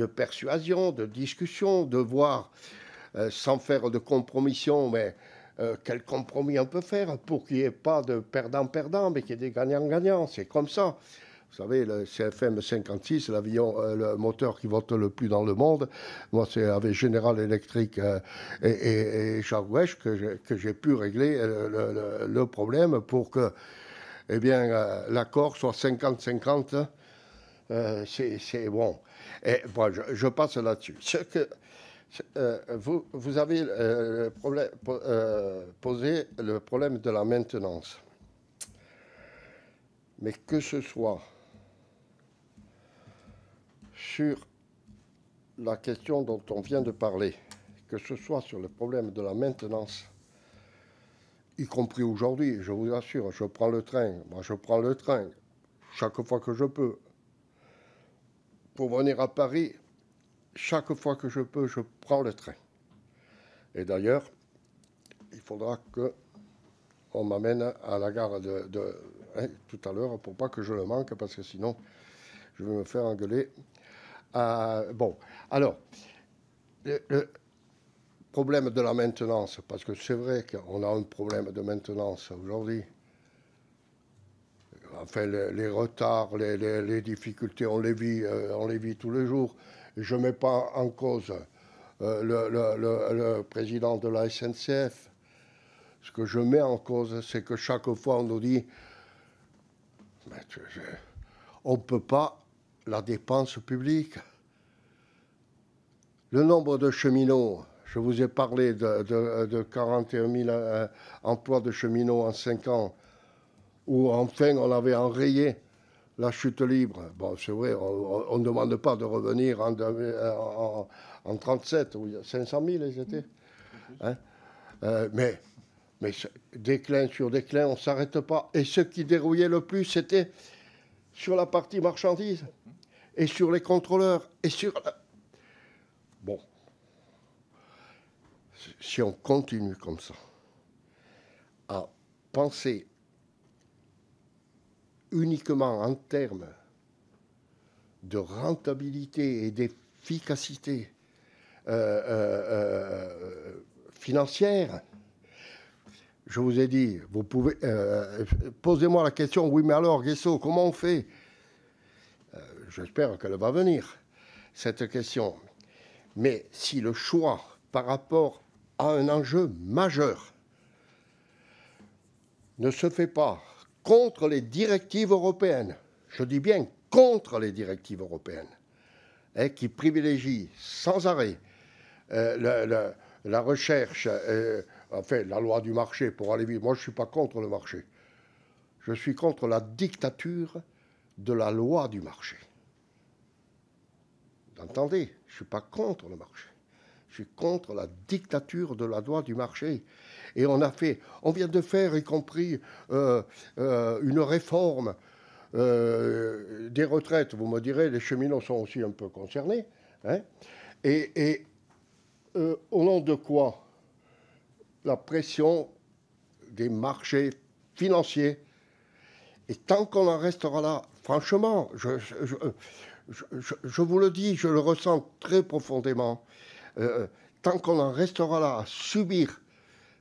persuasion, de discussion, de voir sans faire de compromission, mais quel compromis on peut faire pour qu'il n'y ait pas de perdant-perdant, mais qu'il y ait des gagnants-gagnants. C'est comme ça. Vous savez, le CFM 56, l'avion, euh, le moteur qui vote le plus dans le monde, moi, c'est avec General Electric euh, et, et, Charles Wesh que j'ai pu régler euh, le, problème pour que eh bien, l'accord soit 50-50. c'est bon. Et je, passe là-dessus. vous, avez posé le problème de la maintenance. Mais que ce soit sur la question dont on vient de parler, que ce soit sur le problème de la maintenance, y compris aujourd'hui, je vous assure, je prends le train, moi je prends le train chaque fois que je peux. Pour venir à Paris, chaque fois que je peux, je prends le train. Et d'ailleurs, il faudra que on m'amène à la gare de, hein, tout à l'heure pour pas que je le manque, parce que sinon je vais me faire engueuler euh, bon, alors, le, problème de la maintenance, parce que c'est vrai qu'on a un problème de maintenance aujourd'hui. Enfin, les, les retards, les, difficultés, on les vit, euh, on les vit tous les jours. Je ne mets pas en cause euh, le, le, président de la SNCF. Ce que je mets en cause, c'est que chaque fois, on nous dit, on ne peut pas la dépense publique. Le nombre de cheminots, je vous ai parlé de, 41 000 euh, emplois de cheminots en 5 ans, où enfin on avait enrayé la chute libre. Bon, c'est vrai, on ne demande pas de revenir en, 1937 37, euh, où il y a 500 000 ils étaient. Hein. Euh, mais, mais déclin sur déclin, on ne s'arrête pas. Et ce qui dérouillait le plus, c'était sur la partie marchandise et sur les contrôleurs et sur... Bon. Si on continue comme ça, à penser uniquement en termes de rentabilité et d'efficacité euh, euh, euh, financière, je vous ai dit, vous pouvez. Euh, euh, posez-moi la question, oui, mais alors, Guesso, comment on fait euh, J'espère qu'elle va venir, cette question. Mais si le choix par rapport à un enjeu majeur ne se fait pas contre les directives européennes, je dis bien contre les directives européennes, hein, qui privilégient sans arrêt la, recherche, enfin, la loi du marché, pour aller vivre. Moi, je ne suis pas contre le marché. Je suis contre la dictature de la loi du marché. Entendez, je ne suis pas contre le marché. Je suis contre la dictature de la loi du marché. Et on a fait, on vient de faire, y compris euh, euh, une réforme euh, des retraites. Vous me direz, les cheminots sont aussi un peu concernés. Hein. et, et au nom de quoi la pression des marchés financiers. Et tant qu'on en restera là, franchement, je, je, vous le dis, je le ressens très profondément, euh, euh, tant qu'on en restera là à subir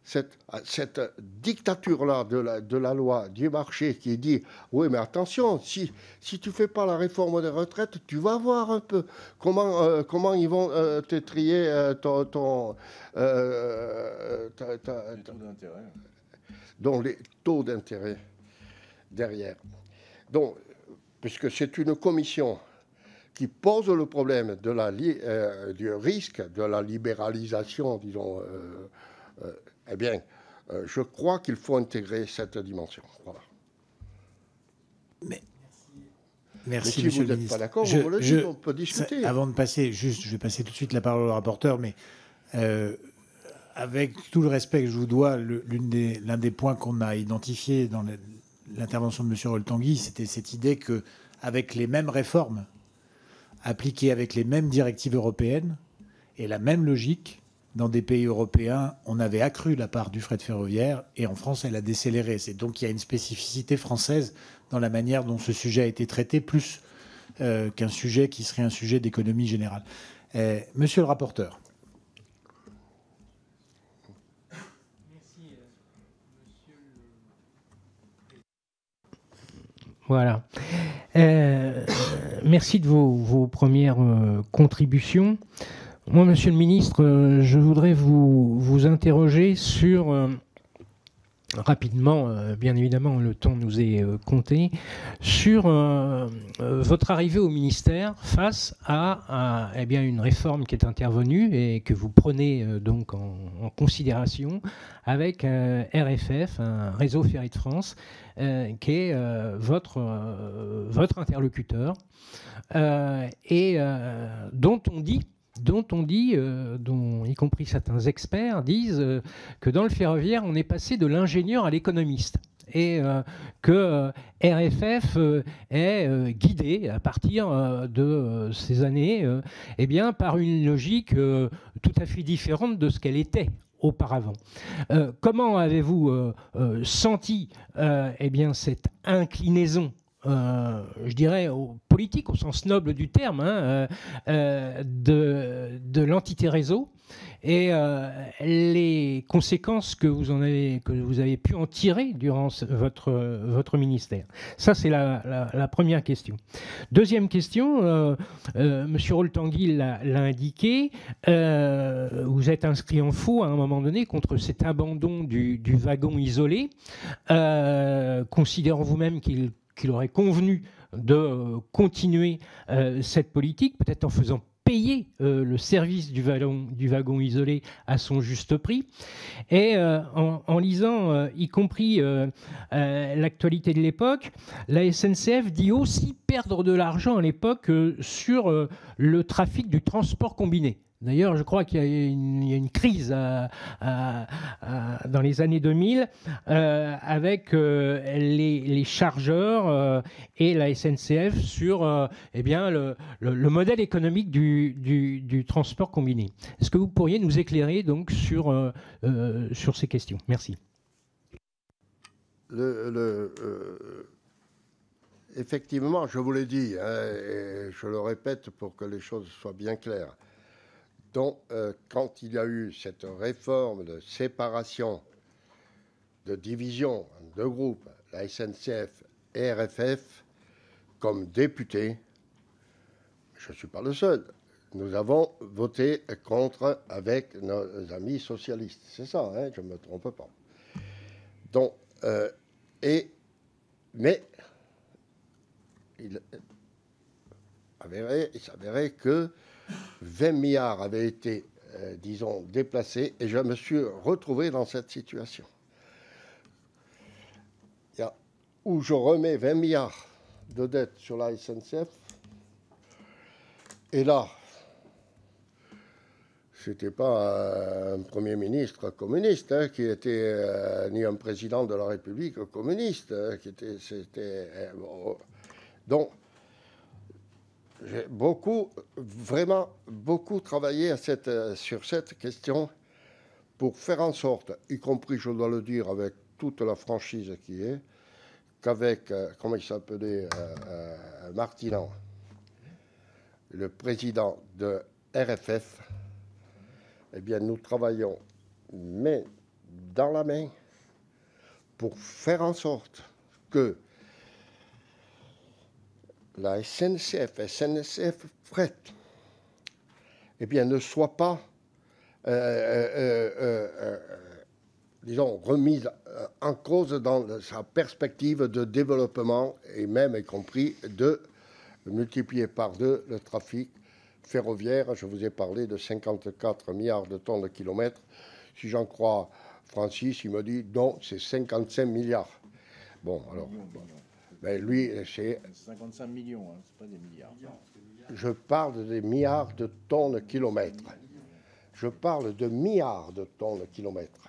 cette, cette dictature-là de la, de la, loi du marché qui dit oui, mais attention, si, si tu ne fais pas la réforme des retraites, tu vas voir un peu comment, euh, comment ils vont euh, te trier euh, ton. ton euh, ta, ta, les taux d'intérêt. Donc, les taux d'intérêt derrière. Donc, puisque c'est une commission qui pose le problème de la du risque de la libéralisation, disons eh bien, euh, je crois qu'il faut intégrer cette dimension. Mais Merci, mais si vous n'êtes pas d'accord, on peut discuter. Avant de passer, juste, je vais passer tout de suite la parole au rapporteur, mais euh, avec tout le respect que je vous dois, l'un des, points qu'on a identifié dans l'intervention de M. Roltangui, c'était cette idée que, avec les mêmes réformes appliquées avec les mêmes directives européennes et la même logique, dans des pays européens, on avait accru la part du fret ferroviaire et en France, elle a décéléré. C'est donc il y a une spécificité française dans la manière dont ce sujet a été traité, plus euh, qu'un sujet qui serait un sujet d'économie générale. Euh, monsieur le rapporteur. Merci, Voilà. Euh, merci de vos, vos premières contributions. Moi, Monsieur le Ministre, euh, je voudrais vous, vous interroger sur euh, rapidement, euh, bien évidemment, le temps nous est compté, sur votre arrivée au ministère face à, eh bien, une réforme qui est intervenue et que vous prenez donc en, considération avec RFF, un réseau ferré de France, qui est votre interlocuteur et dont on dit dont on dit, euh, dont y compris certains experts disent euh, que dans le ferroviaire, on est passé de l'ingénieur à l'économiste et euh, que RFF est guidé à partir de ces années eh bien, par une logique tout à fait différente de ce qu'elle était auparavant. comment avez-vous senti eh bien, cette inclinaison euh, je dirais, politique au sens noble du terme, hein, euh, euh, de, l'entité réseau et les conséquences que vous, en avez, que vous avez pu en tirer durant votre, votre ministère. Ça, c'est la, première question. Deuxième question, M. Roltanguil l'a indiqué, vous êtes inscrit en faux à un moment donné contre cet abandon du, du wagon isolé, considérant vous-même qu'il qu'il aurait convenu de euh, continuer euh, cette politique, peut-être en faisant payer euh, le service du wagon, isolé à son juste prix. Et en, lisant, y compris l'actualité de l'époque, la SNCF dit aussi perdre de l'argent à l'époque sur le trafic du transport combiné. D'ailleurs, je crois qu'il y, y, a une crise dans les années 2000 euh, avec euh, les, chargeurs euh, et la SNCF sur eh bien, le, modèle économique du, transport combiné. Est-ce que vous pourriez nous éclairer donc sur, ces questions Merci. effectivement, je vous l'ai dit, hein, et je le répète pour que les choses soient bien claires. Donc, euh, quand il y a eu cette réforme de séparation, de division de deux groupes, la SNCF et RFF, comme député, je ne suis pas le seul, nous avons voté contre avec nos amis socialistes. C'est ça, hein, je ne me trompe pas. Donc, euh, et, mais il s'avérait que 20 milliards avaient été, euh, disons, déplacés et je me suis retrouvé dans cette situation. Où je remets 20 milliards de dettes sur la SNCF. Et là, c'était pas euh, un Premier ministre communiste, hein, qui était euh, ni un président de la République communiste, hein, qui était, c'était donc j'ai beaucoup, vraiment beaucoup travaillé euh, sur cette question pour faire en sorte, y compris, je dois le dire, avec toute la franchise qui est, qu'avec, euh, comment il s'appelait, euh, euh le président de RFF, eh bien, nous travaillons main dans la main pour faire en sorte que la SNCF, SNCF Fret, eh bien, ne soit pas, euh, euh, euh, disons, remise en cause dans sa perspective de développement et même y compris de multiplier par deux le trafic ferroviaire. Je vous ai parlé de 54 milliards de tonnes de kilomètres. Si j'en crois Francis, il me dit non, c'est 55 milliards. Bon, alors. Ben, lui, c'est 55 millions, hein, ce n'est pas des milliards. Je parle des milliards de tonnes de kilomètres. Je parle de milliards de tonnes kilomètres.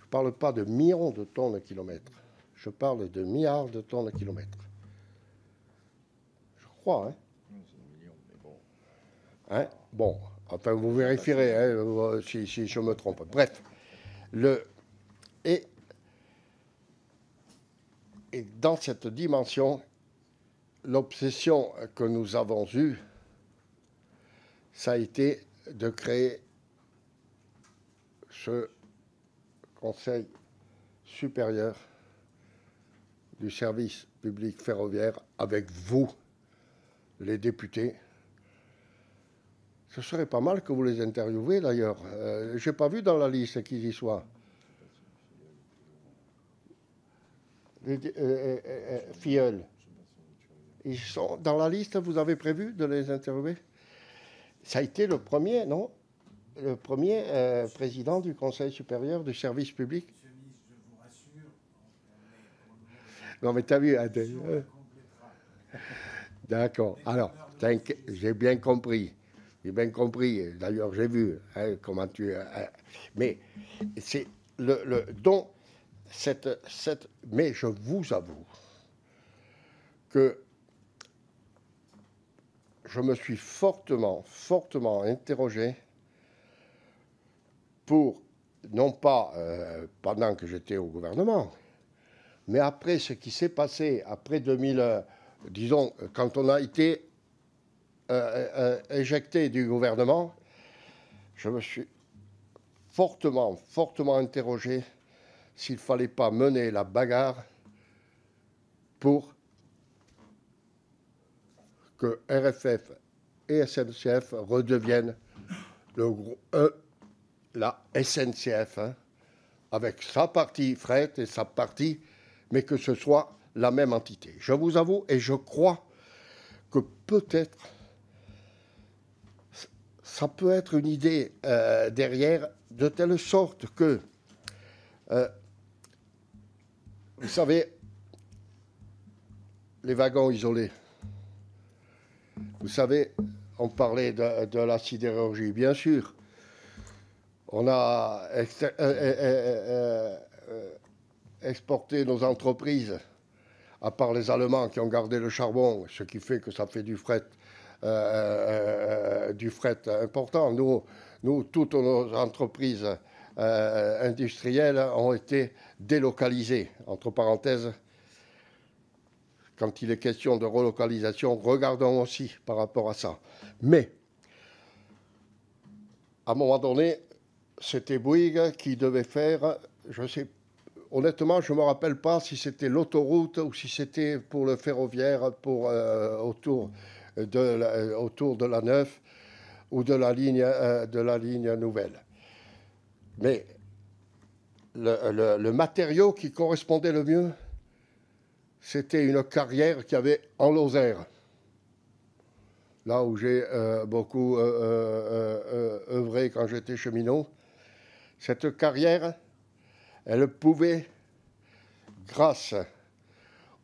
Je parle pas de millions de tonnes kilomètres. Je parle de milliards de tonnes de kilomètres. Je crois, hein. Hein bon, enfin, vous vérifierez hein, si, je me trompe. Bref, le, et et dans cette dimension, l'obsession que nous avons eue, ça a été de créer ce Conseil supérieur du service public ferroviaire avec vous, les députés. Ce serait pas mal que vous les interviewiez d'ailleurs. Euh, Je n'ai pas vu dans la liste qu'ils y soient. Euh, euh, euh, filleul. Ils sont dans la liste, vous avez prévu de les interroger Ça a été le premier, non Le premier président du Conseil supérieur du service public Non, mais t'as vu, hein, [laughs] D'accord. Alors, j'ai bien compris. J'ai bien compris. D'ailleurs, j'ai vu hein, comment tu. Hein, mais c'est le, le don mais je vous avoue que je me suis fortement, fortement interrogé pour, non pas euh, pendant que j'étais au gouvernement, mais après ce qui s'est passé, après 2000, euh, disons, quand on a été éjecté euh, du gouvernement, je me suis fortement, fortement interrogé s'il ne fallait pas mener la bagarre pour que RFF et SNCF redeviennent le euh, la SNCF, hein, avec sa partie fret et sa partie, mais que ce soit la même entité. Je vous avoue, et je crois que peut-être ça peut être une idée euh, derrière, de telle sorte que euh, vous savez, les wagons isolés. Vous savez, on parlait de, la sidérurgie, bien sûr. On a euh, euh, euh, exporté nos entreprises, à part les Allemands qui ont gardé le charbon, ce qui fait que ça fait du fret, du fret important. Nous, nous, toutes nos entreprises euh, industriels ont été délocalisés. Entre parenthèses, quand il est question de relocalisation, regardons aussi par rapport à ça. Mais, à un moment donné, c'était Bouygues qui devait faire, je sais, honnêtement, je ne me rappelle pas si c'était l'autoroute ou si c'était pour le ferroviaire pour, euh, autour, de, autour de la Neuf ou de la ligne, euh, de la ligne nouvelle. Mais le, matériau qui correspondait le mieux, c'était une carrière qu'il y avait en Lozère, là où j'ai euh, beaucoup euh, euh, œuvré quand j'étais cheminot. Cette carrière, elle pouvait, grâce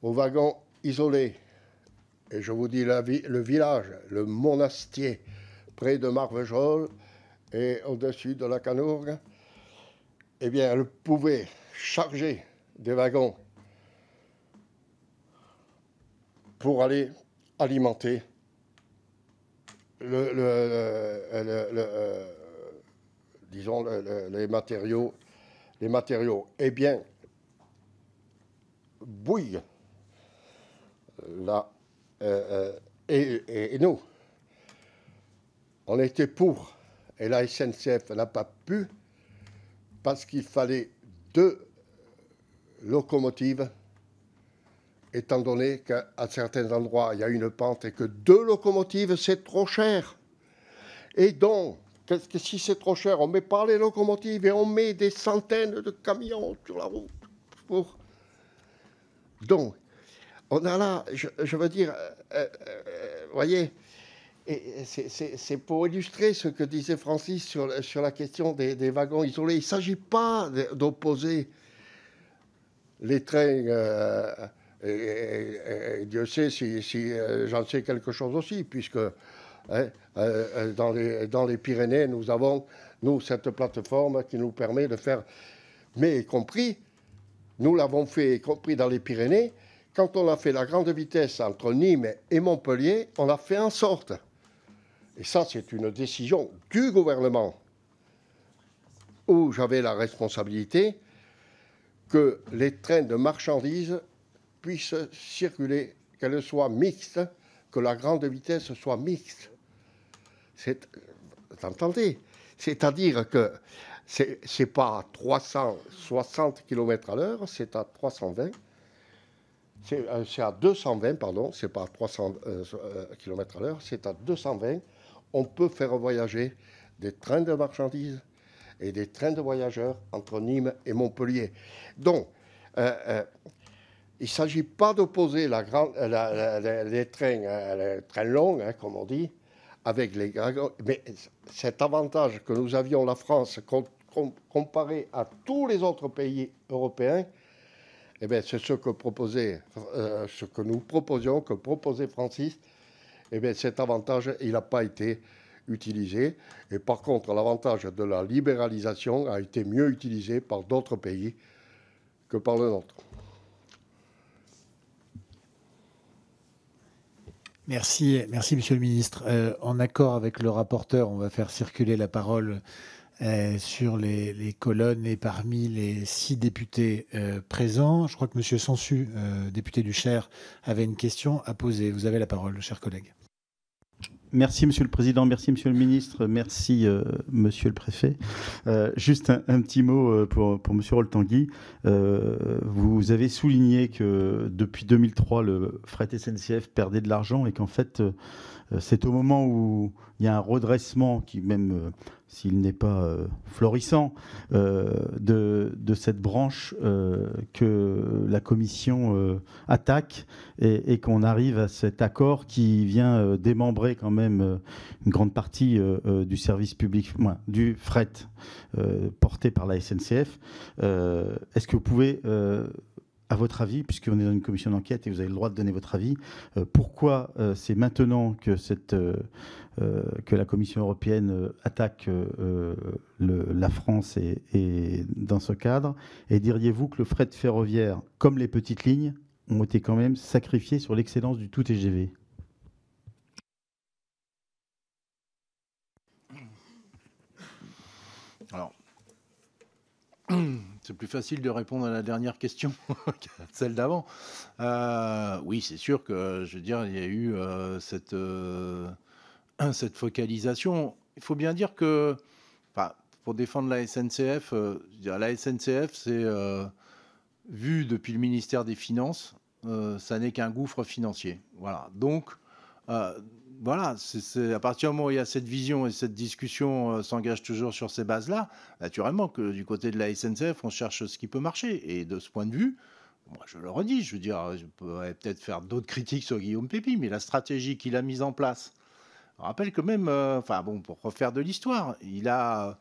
aux wagons isolés, et je vous dis le village, le monastier, près de Marvejols et au-dessus de la Canourgue, eh bien, elle pouvait charger des wagons pour aller alimenter le, euh, disons, les matériaux. Les matériaux. Eh bien, Bouille, euh, là, euh, et, et, nous, on était pour, et la SNCF n'a pas pu, parce qu'il fallait deux locomotives, étant donné qu'à certains endroits, il y a une pente et que deux locomotives, c'est trop cher. Et donc, qu'est-ce que si c'est trop cher, on ne met pas les locomotives et on met des centaines de camions sur la route Donc, on a là, je, veux dire, euh, euh, euh, vous voyez, c'est pour illustrer ce que disait Francis sur, la question des, wagons isolés. Il ne s'agit pas d'opposer les trains. Euh, Dieu sait si, euh, j'en sais quelque chose aussi, puisque hein, euh, dans, les, Pyrénées, nous avons, nous, cette plateforme qui nous permet de faire, mais y compris, nous l'avons fait, y compris dans les Pyrénées, quand on a fait la grande vitesse entre Nîmes et Montpellier, on a fait en sorte et ça c'est une décision du gouvernement où j'avais la responsabilité, que les trains de marchandises puissent circuler, qu'elles soient mixtes, que la grande vitesse soit mixte. C'est, vous entendez C'est-à-dire que ce n'est pas à 360 km à l'heure, c'est à 320. Euh, c'est, à 220, pardon, c'est pas à 300 km à l'heure, c'est à 220 on peut faire voyager des trains de marchandises et des trains de voyageurs entre Nîmes et Montpellier. Donc, euh, euh, il ne s'agit pas d'opposer euh, les, trains, longs, hein, comme on dit, avec les Mais cet avantage que nous avions, la France, comparé à tous les autres pays européens, eh ben, c'est ce que proposait, ce que nous proposions, que proposait Francis, eh bien, cet avantage, il n'a pas été utilisé. Et par contre, l'avantage de la libéralisation a été mieux utilisé par d'autres pays que par le nôtre. Merci, merci Monsieur le Ministre. Euh, en accord avec le rapporteur, on va faire circuler la parole euh, sur les, colonnes et parmi les six députés euh, présents. Je crois que Monsieur Sansu, député du Cher, avait une question à poser. Vous avez la parole, cher collègue. Merci, Monsieur le Président. Merci, Monsieur le Ministre. Merci, euh, Monsieur le Préfet. Euh, juste un, petit mot euh, pour, Monsieur Roltangui. vous avez souligné que depuis 2003, le fret SNCF perdait de l'argent et qu'en fait, euh, c'est au moment où il y a un redressement qui, même euh, s'il n'est pas euh, florissant, de, cette branche que la Commission attaque et, qu'on arrive à cet accord qui vient démembrer quand même une grande partie du service public, du fret porté par la SNCF. Est-ce que vous pouvez à votre avis, puisqu'on est dans une commission d'enquête et vous avez le droit de donner votre avis, euh, pourquoi euh, c'est maintenant euh, que, la Commission européenne attaque la France dans ce cadre Et diriez-vous que le fret ferroviaire, comme les petites lignes, ont été quand même sacrifiés sur l'excellence du tout TGV Alors. C'est plus facile de répondre à la dernière question [laughs] que celle d'avant. Euh, oui, c'est sûr que, je veux dire, il y a eu euh, euh, [clears throat] cette, focalisation. Il faut bien dire que, pour défendre la SNCF, la SNCF, c'est vu depuis le ministère des Finances, ça n'est qu'un gouffre financier. Voilà. Donc, voilà, c'est à partir du moment où il y a cette vision et cette discussion euh, s'engage toujours sur ces bases-là, naturellement que du côté de la SNCF, on cherche ce qui peut marcher. Et de ce point de vue, moi je le redis, je veux dire, je pourrais peut-être faire d'autres critiques sur Guillaume Pépi, mais la stratégie qu'il a mise en place, rappelle que même, euh, enfin bon, pour refaire de l'histoire, il a euh,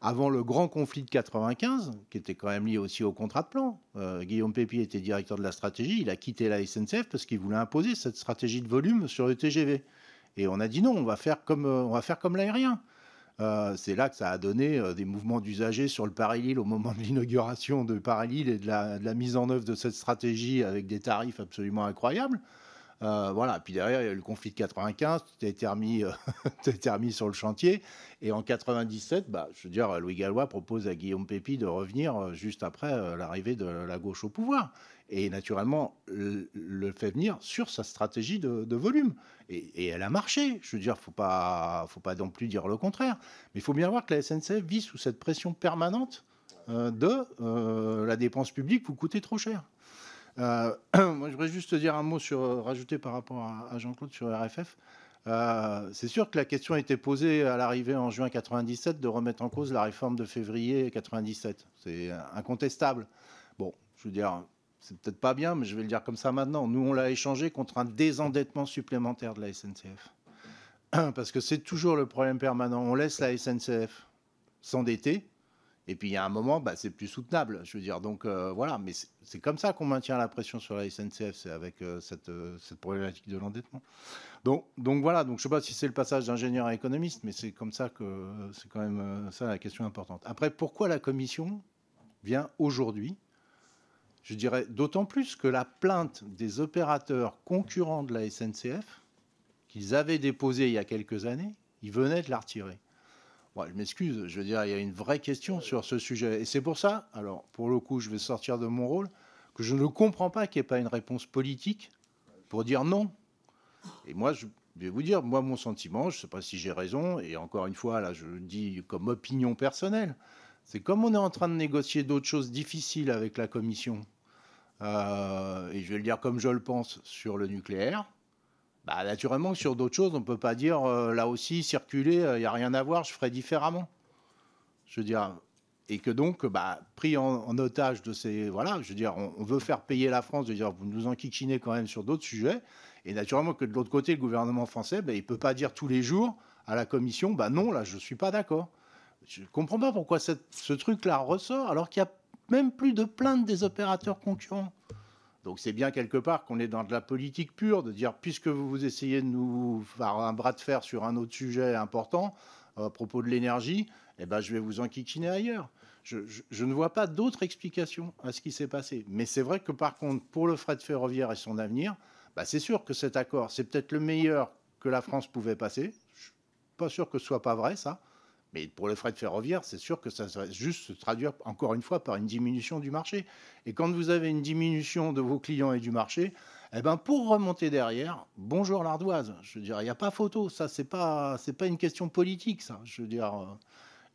avant le grand conflit de 95, qui était quand même lié aussi au contrat de plan, Guillaume Pépi était directeur de la stratégie, il a quitté la SNCF parce qu'il voulait imposer cette stratégie de volume sur le TGV. Et on a dit non, on va faire comme, euh, on va faire comme l'aérien. Euh, c'est là que ça a donné euh, des mouvements d'usagers sur le Paris-Lille au moment de l'inauguration de Paris-Lille et de la, mise en œuvre de cette stratégie avec des tarifs absolument incroyables. voilà, puis derrière, il y a eu le conflit de 95, [laughs] tout a été remis, sur le chantier. Et en 97, bah, je veux dire, Louis Gallois propose à Guillaume Pépi de revenir juste après l'arrivée de la gauche au pouvoir. Et naturellement, le, fait venir sur sa stratégie de, volume. Et, elle a marché. Je veux dire, faut pas, faut pas non plus dire le contraire. Mais il faut bien voir que la SNCF vit sous cette pression permanente euh, de euh, la dépense publique vous coûter trop cher. Euh, [clears throat] moi, je voudrais juste dire un mot sur rajouter par rapport à, Jean-Claude sur RFF. c'est sûr que la question a été posée à l'arrivée en juin 97 de remettre en cause la réforme de février 97. C'est incontestable. Bon, je veux dire, c'est peut-être pas bien, mais je vais le dire comme ça maintenant. Nous, on l'a échangé contre un désendettement supplémentaire de la SNCF. [clears throat] Parce que c'est toujours le problème permanent. On laisse la SNCF s'endetter, et puis il y a un moment, bah, c'est plus soutenable. Je veux dire, donc euh, voilà, mais c'est comme ça qu'on maintient la pression sur la SNCF, c'est avec euh, euh, cette, problématique de l'endettement. Donc, donc voilà, donc je ne sais pas si c'est le passage d'ingénieur à économiste, mais c'est comme ça que c'est quand même ça la question importante. Après, pourquoi la commission vient aujourd'hui je dirais d'autant plus que la plainte des opérateurs concurrents de la SNCF, qu'ils avaient déposée il y a quelques années, ils venaient de la retirer. Bon, je m'excuse, je veux dire, il y a une vraie question sur ce sujet. Et c'est pour ça, alors pour le coup, je vais sortir de mon rôle, que je ne comprends pas qu'il n'y ait pas une réponse politique pour dire non. Et moi, je vais vous dire, moi, mon sentiment, je ne sais pas si j'ai raison, et encore une fois, là, je le dis comme opinion personnelle, c'est comme on est en train de négocier d'autres choses difficiles avec la Commission, euh, et je vais le dire comme je le pense, sur le nucléaire, bah, naturellement sur d'autres choses, on ne peut pas dire euh, là aussi, circuler, il euh, n'y a rien à voir, je ferai différemment. Je veux dire, et que donc, bah, pris en, otage de ces. Voilà, je veux dire, on, veut faire payer la France, veux dire, vous nous enquiquinez quand même sur d'autres sujets. Et naturellement que de l'autre côté, le gouvernement français, bah, il ne peut pas dire tous les jours à la Commission, bah non, là, je ne suis pas d'accord. Je ne comprends pas pourquoi ce truc-là ressort alors qu'il y a même plus de plainte des opérateurs concurrents. Donc c'est bien quelque part qu'on est dans de la politique pure, de dire puisque vous essayez de nous faire un bras de fer sur un autre sujet important euh, à propos de l'énergie, eh ben je vais vous enquiquiner ailleurs. Je, ne vois pas d'autre explication à ce qui s'est passé. Mais c'est vrai que par contre, pour le fret ferroviaire et son avenir, bah, c'est sûr que cet accord, c'est peut-être le meilleur que la France pouvait passer. Je suis pas sûr que ce soit pas vrai ça. Mais pour le fret ferroviaire, c'est sûr que ça va juste se traduire encore une fois par une diminution du marché. Et quand vous avez une diminution de vos clients et du marché, eh ben pour remonter derrière, bonjour l'ardoise. Je veux dire, il n'y a pas photo. Ça, c'est pas, c'est pas une question politique, ça. Je veux dire. Euh,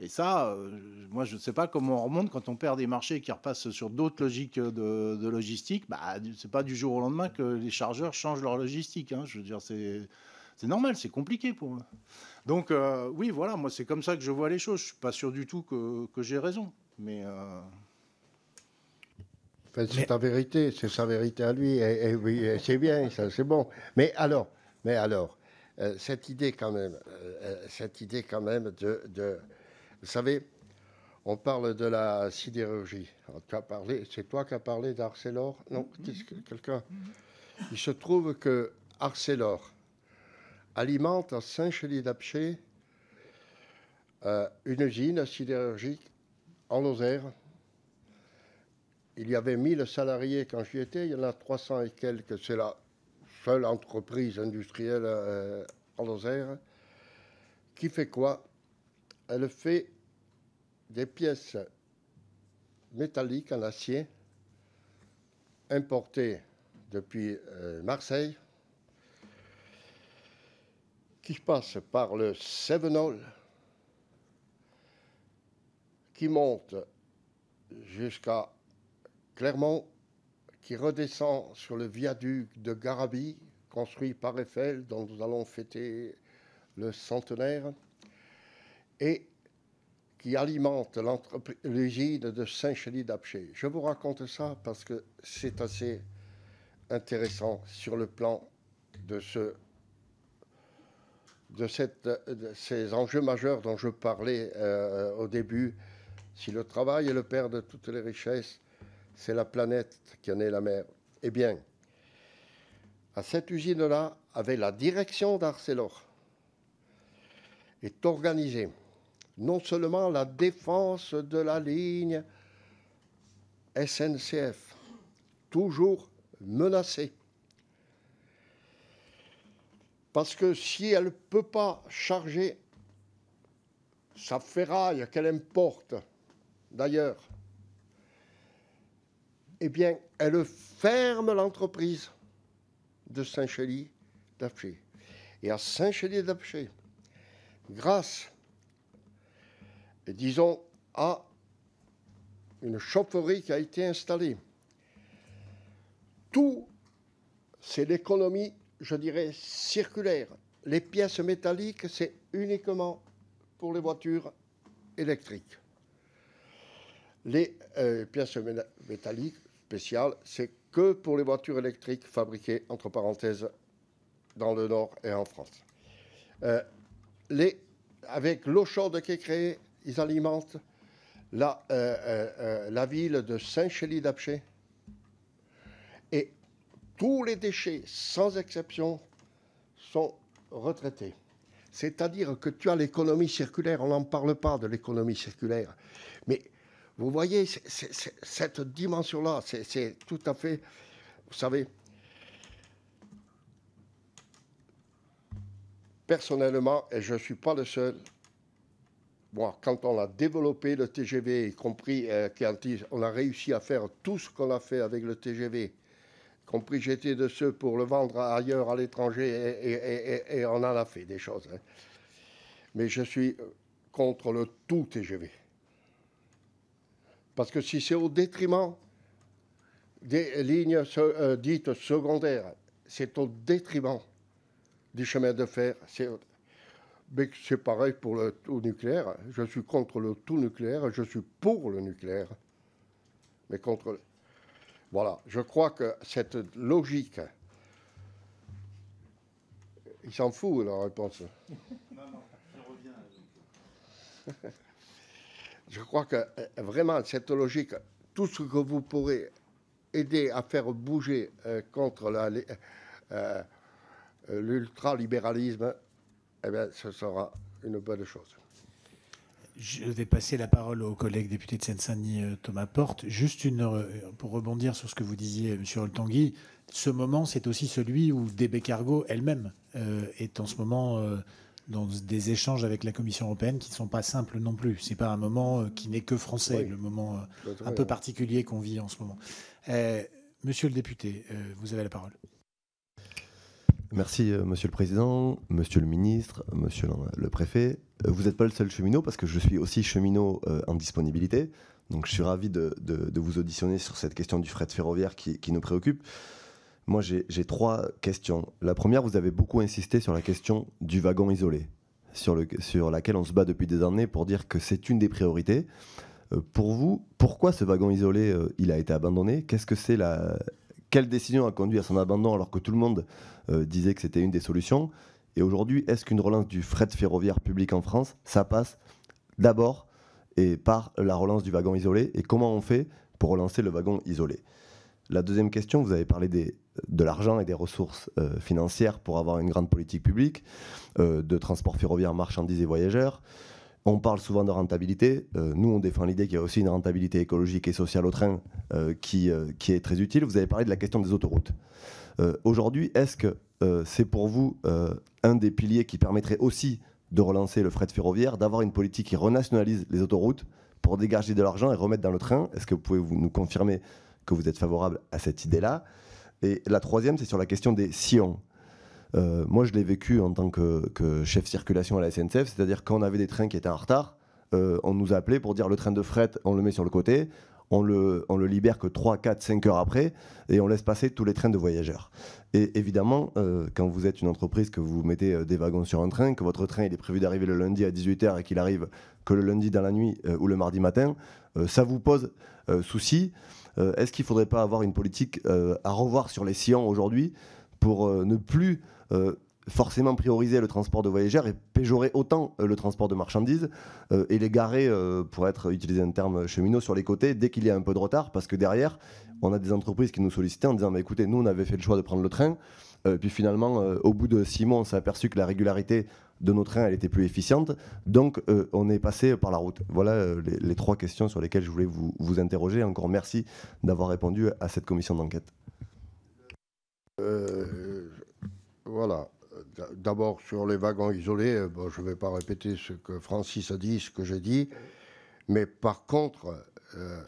et ça, euh, moi, je ne sais pas comment on remonte quand on perd des marchés qui repassent sur d'autres logiques de, logistique. Bah, c'est pas du jour au lendemain que les chargeurs changent leur logistique. Hein. Je veux dire, c'est c'est normal, c'est compliqué pour moi. Donc euh, oui, voilà, moi c'est comme ça que je vois les choses. Je suis pas sûr du tout que, j'ai raison, mais. Euh, c'est ta vérité, c'est sa vérité à lui, et, oui, c'est bien, c'est bon. Mais alors, mais alors, euh, cette idée quand même, cette idée quand même de, de vous savez, on parle de la sidérurgie. c'est toi qui as parlé d'Arcelor Non, mhm. quelqu'un. Il se trouve que Arcelor, alimente à saint chély dapché euh, une usine sidérurgique en Lozère. Il y avait 1000 salariés quand j'y étais, il y en a 300 et quelques. C'est la seule entreprise industrielle euh, en Lozère qui fait quoi Elle fait des pièces métalliques en acier importées depuis euh, Marseille qui passe par le Sevenol, qui monte jusqu'à Clermont, qui redescend sur le viaduc de Garabie, construit par Eiffel, dont nous allons fêter le centenaire, et qui alimente l'usine de Saint-Chély-d'Apcher. Je vous raconte ça parce que c'est assez intéressant sur le plan de ce de, ces enjeux majeurs dont je parlais euh, au début, si le travail est le père de toutes les richesses, c'est la planète qui en est la mère. Eh bien, à cette usine-là, avec la direction d'Arcelor, est organisée non seulement la défense de la ligne SNCF, toujours menacée, parce que si elle ne peut pas charger sa ferraille qu'elle importe d'ailleurs, eh bien, elle ferme l'entreprise de Saint-Chély d'Apché. Et à Saint-Chély d'Apché, grâce, disons, à une chaufferie qui a été installée, tout, c'est l'économie je dirais, circulaire. Les pièces métalliques, c'est uniquement pour les voitures électriques. Les euh, pièces métalliques spéciales, c'est que pour les voitures électriques fabriquées, entre parenthèses, dans le Nord et en France. Euh, avec l'eau chaude qui est créée, ils alimentent la, euh, ville de saint chély dapché tous les déchets, sans exception, sont retraités. C'est-à-dire que tu as l'économie circulaire, on n'en parle pas de l'économie circulaire, mais vous voyez, cette dimension-là, c'est tout à fait, vous savez, personnellement, et je ne suis pas le seul, moi, quand on a développé le TGV, y compris euh, on a réussi à faire tout ce qu'on a fait avec le TGV, compris j'étais de ceux pour le vendre ailleurs à l'étranger et, on en a fait des choses. Hein. Mais je suis contre le tout TGV. Parce que si c'est au détriment des lignes euh, dites secondaires, c'est au détriment du chemin de fer. Mais c'est pareil pour le tout nucléaire. Je suis contre le tout nucléaire, je suis pour le nucléaire. Mais contre voilà, je crois que cette logique, il s'en fout la réponse. Non, non, je reviens. je crois que euh, vraiment cette logique, tout ce que vous pourrez aider à faire bouger euh, contre euh, l'ultralibéralisme, eh ce sera une bonne chose. Je vais passer la parole au collègue député de Seine-Saint-Denis euh, Thomas Porte. Juste une, euh, pour rebondir sur ce que vous disiez, Monsieur Oltangui, ce moment, c'est aussi celui où DB Cargo elle-même euh, est en ce moment dans des échanges avec la Commission européenne qui ne sont pas simples non plus. C'est pas un moment qui n'est que français, le moment bah, un peu particulier qu'on vit en ce moment. Monsieur le député, vous avez la parole. Merci, euh, monsieur le président, monsieur le ministre, monsieur le préfet. Euh, vous n'êtes pas le seul cheminot parce que je suis aussi cheminot euh, en disponibilité. Donc je suis ravi de, vous auditionner sur cette question du fret ferroviaire qui, nous préoccupe. Moi, j'ai trois questions. La première, vous avez beaucoup insisté sur la question du wagon isolé, sur, le, sur laquelle on se bat depuis des années pour dire que c'est une des priorités. pour vous, pourquoi ce wagon isolé, il a été abandonné Qu'est-ce que c'est la, quelle décision a conduit à son abandon alors que tout le monde euh, disait que c'était une des solutions Et aujourd'hui, est-ce qu'une relance du fret ferroviaire public en France, ça passe d'abord et par la relance du wagon isolé Et comment on fait pour relancer le wagon isolé La deuxième question, vous avez parlé de l'argent et des ressources euh, financières pour avoir une grande politique publique, euh, de transport ferroviaire marchandises et voyageurs. On parle souvent de rentabilité. Euh, nous, on défend l'idée qu'il y a aussi une rentabilité écologique et sociale au train euh, qui, euh, qui, est très utile. Vous avez parlé de la question des autoroutes. Aujourd'hui, est-ce que c'est pour vous un des piliers qui permettrait aussi de relancer le fret ferroviaire, d'avoir une politique qui renationalise les autoroutes pour dégager de l'argent et remettre dans le train Est-ce que vous pouvez vous nous confirmer que vous êtes favorable à cette idée-là Et la troisième, c'est sur la question des sillons. Euh, moi, je l'ai vécu en tant que, chef circulation à la SNCF, c'est-à-dire quand on avait des trains qui étaient en retard, euh, on nous appelait pour dire le train de fret, on le met sur le côté, on le, libère que 3, 4, 5 heures après, et on laisse passer tous les trains de voyageurs. Et évidemment, euh, quand vous êtes une entreprise, que vous mettez des wagons sur un train, que votre train est prévu d'arriver le lundi à 18h et qu'il arrive que le lundi dans la nuit ou le mardi matin, ça vous pose souci. Est-ce qu'il ne faudrait pas avoir une politique à revoir sur les sillons aujourd'hui pour euh, ne plus euh, forcément prioriser le transport de voyageurs et péjorer autant euh, le transport de marchandises et les garer, pour être utilisé un terme cheminot, sur les côtés dès qu'il y a un peu de retard, parce que derrière, on a des entreprises qui nous sollicitent en disant, mais bah, écoutez, nous, on avait fait le choix de prendre le train, puis finalement, au bout de six mois, on s'est aperçu que la régularité de nos trains, elle était plus efficiente, donc on est passé par la route. Voilà les, trois questions sur lesquelles je voulais vous interroger. Encore merci d'avoir répondu à cette commission d'enquête. Euh, voilà. D'abord, sur les wagons isolés, euh, je ne vais pas répéter ce que Francis a dit, ce que j'ai dit. Mais par contre, euh,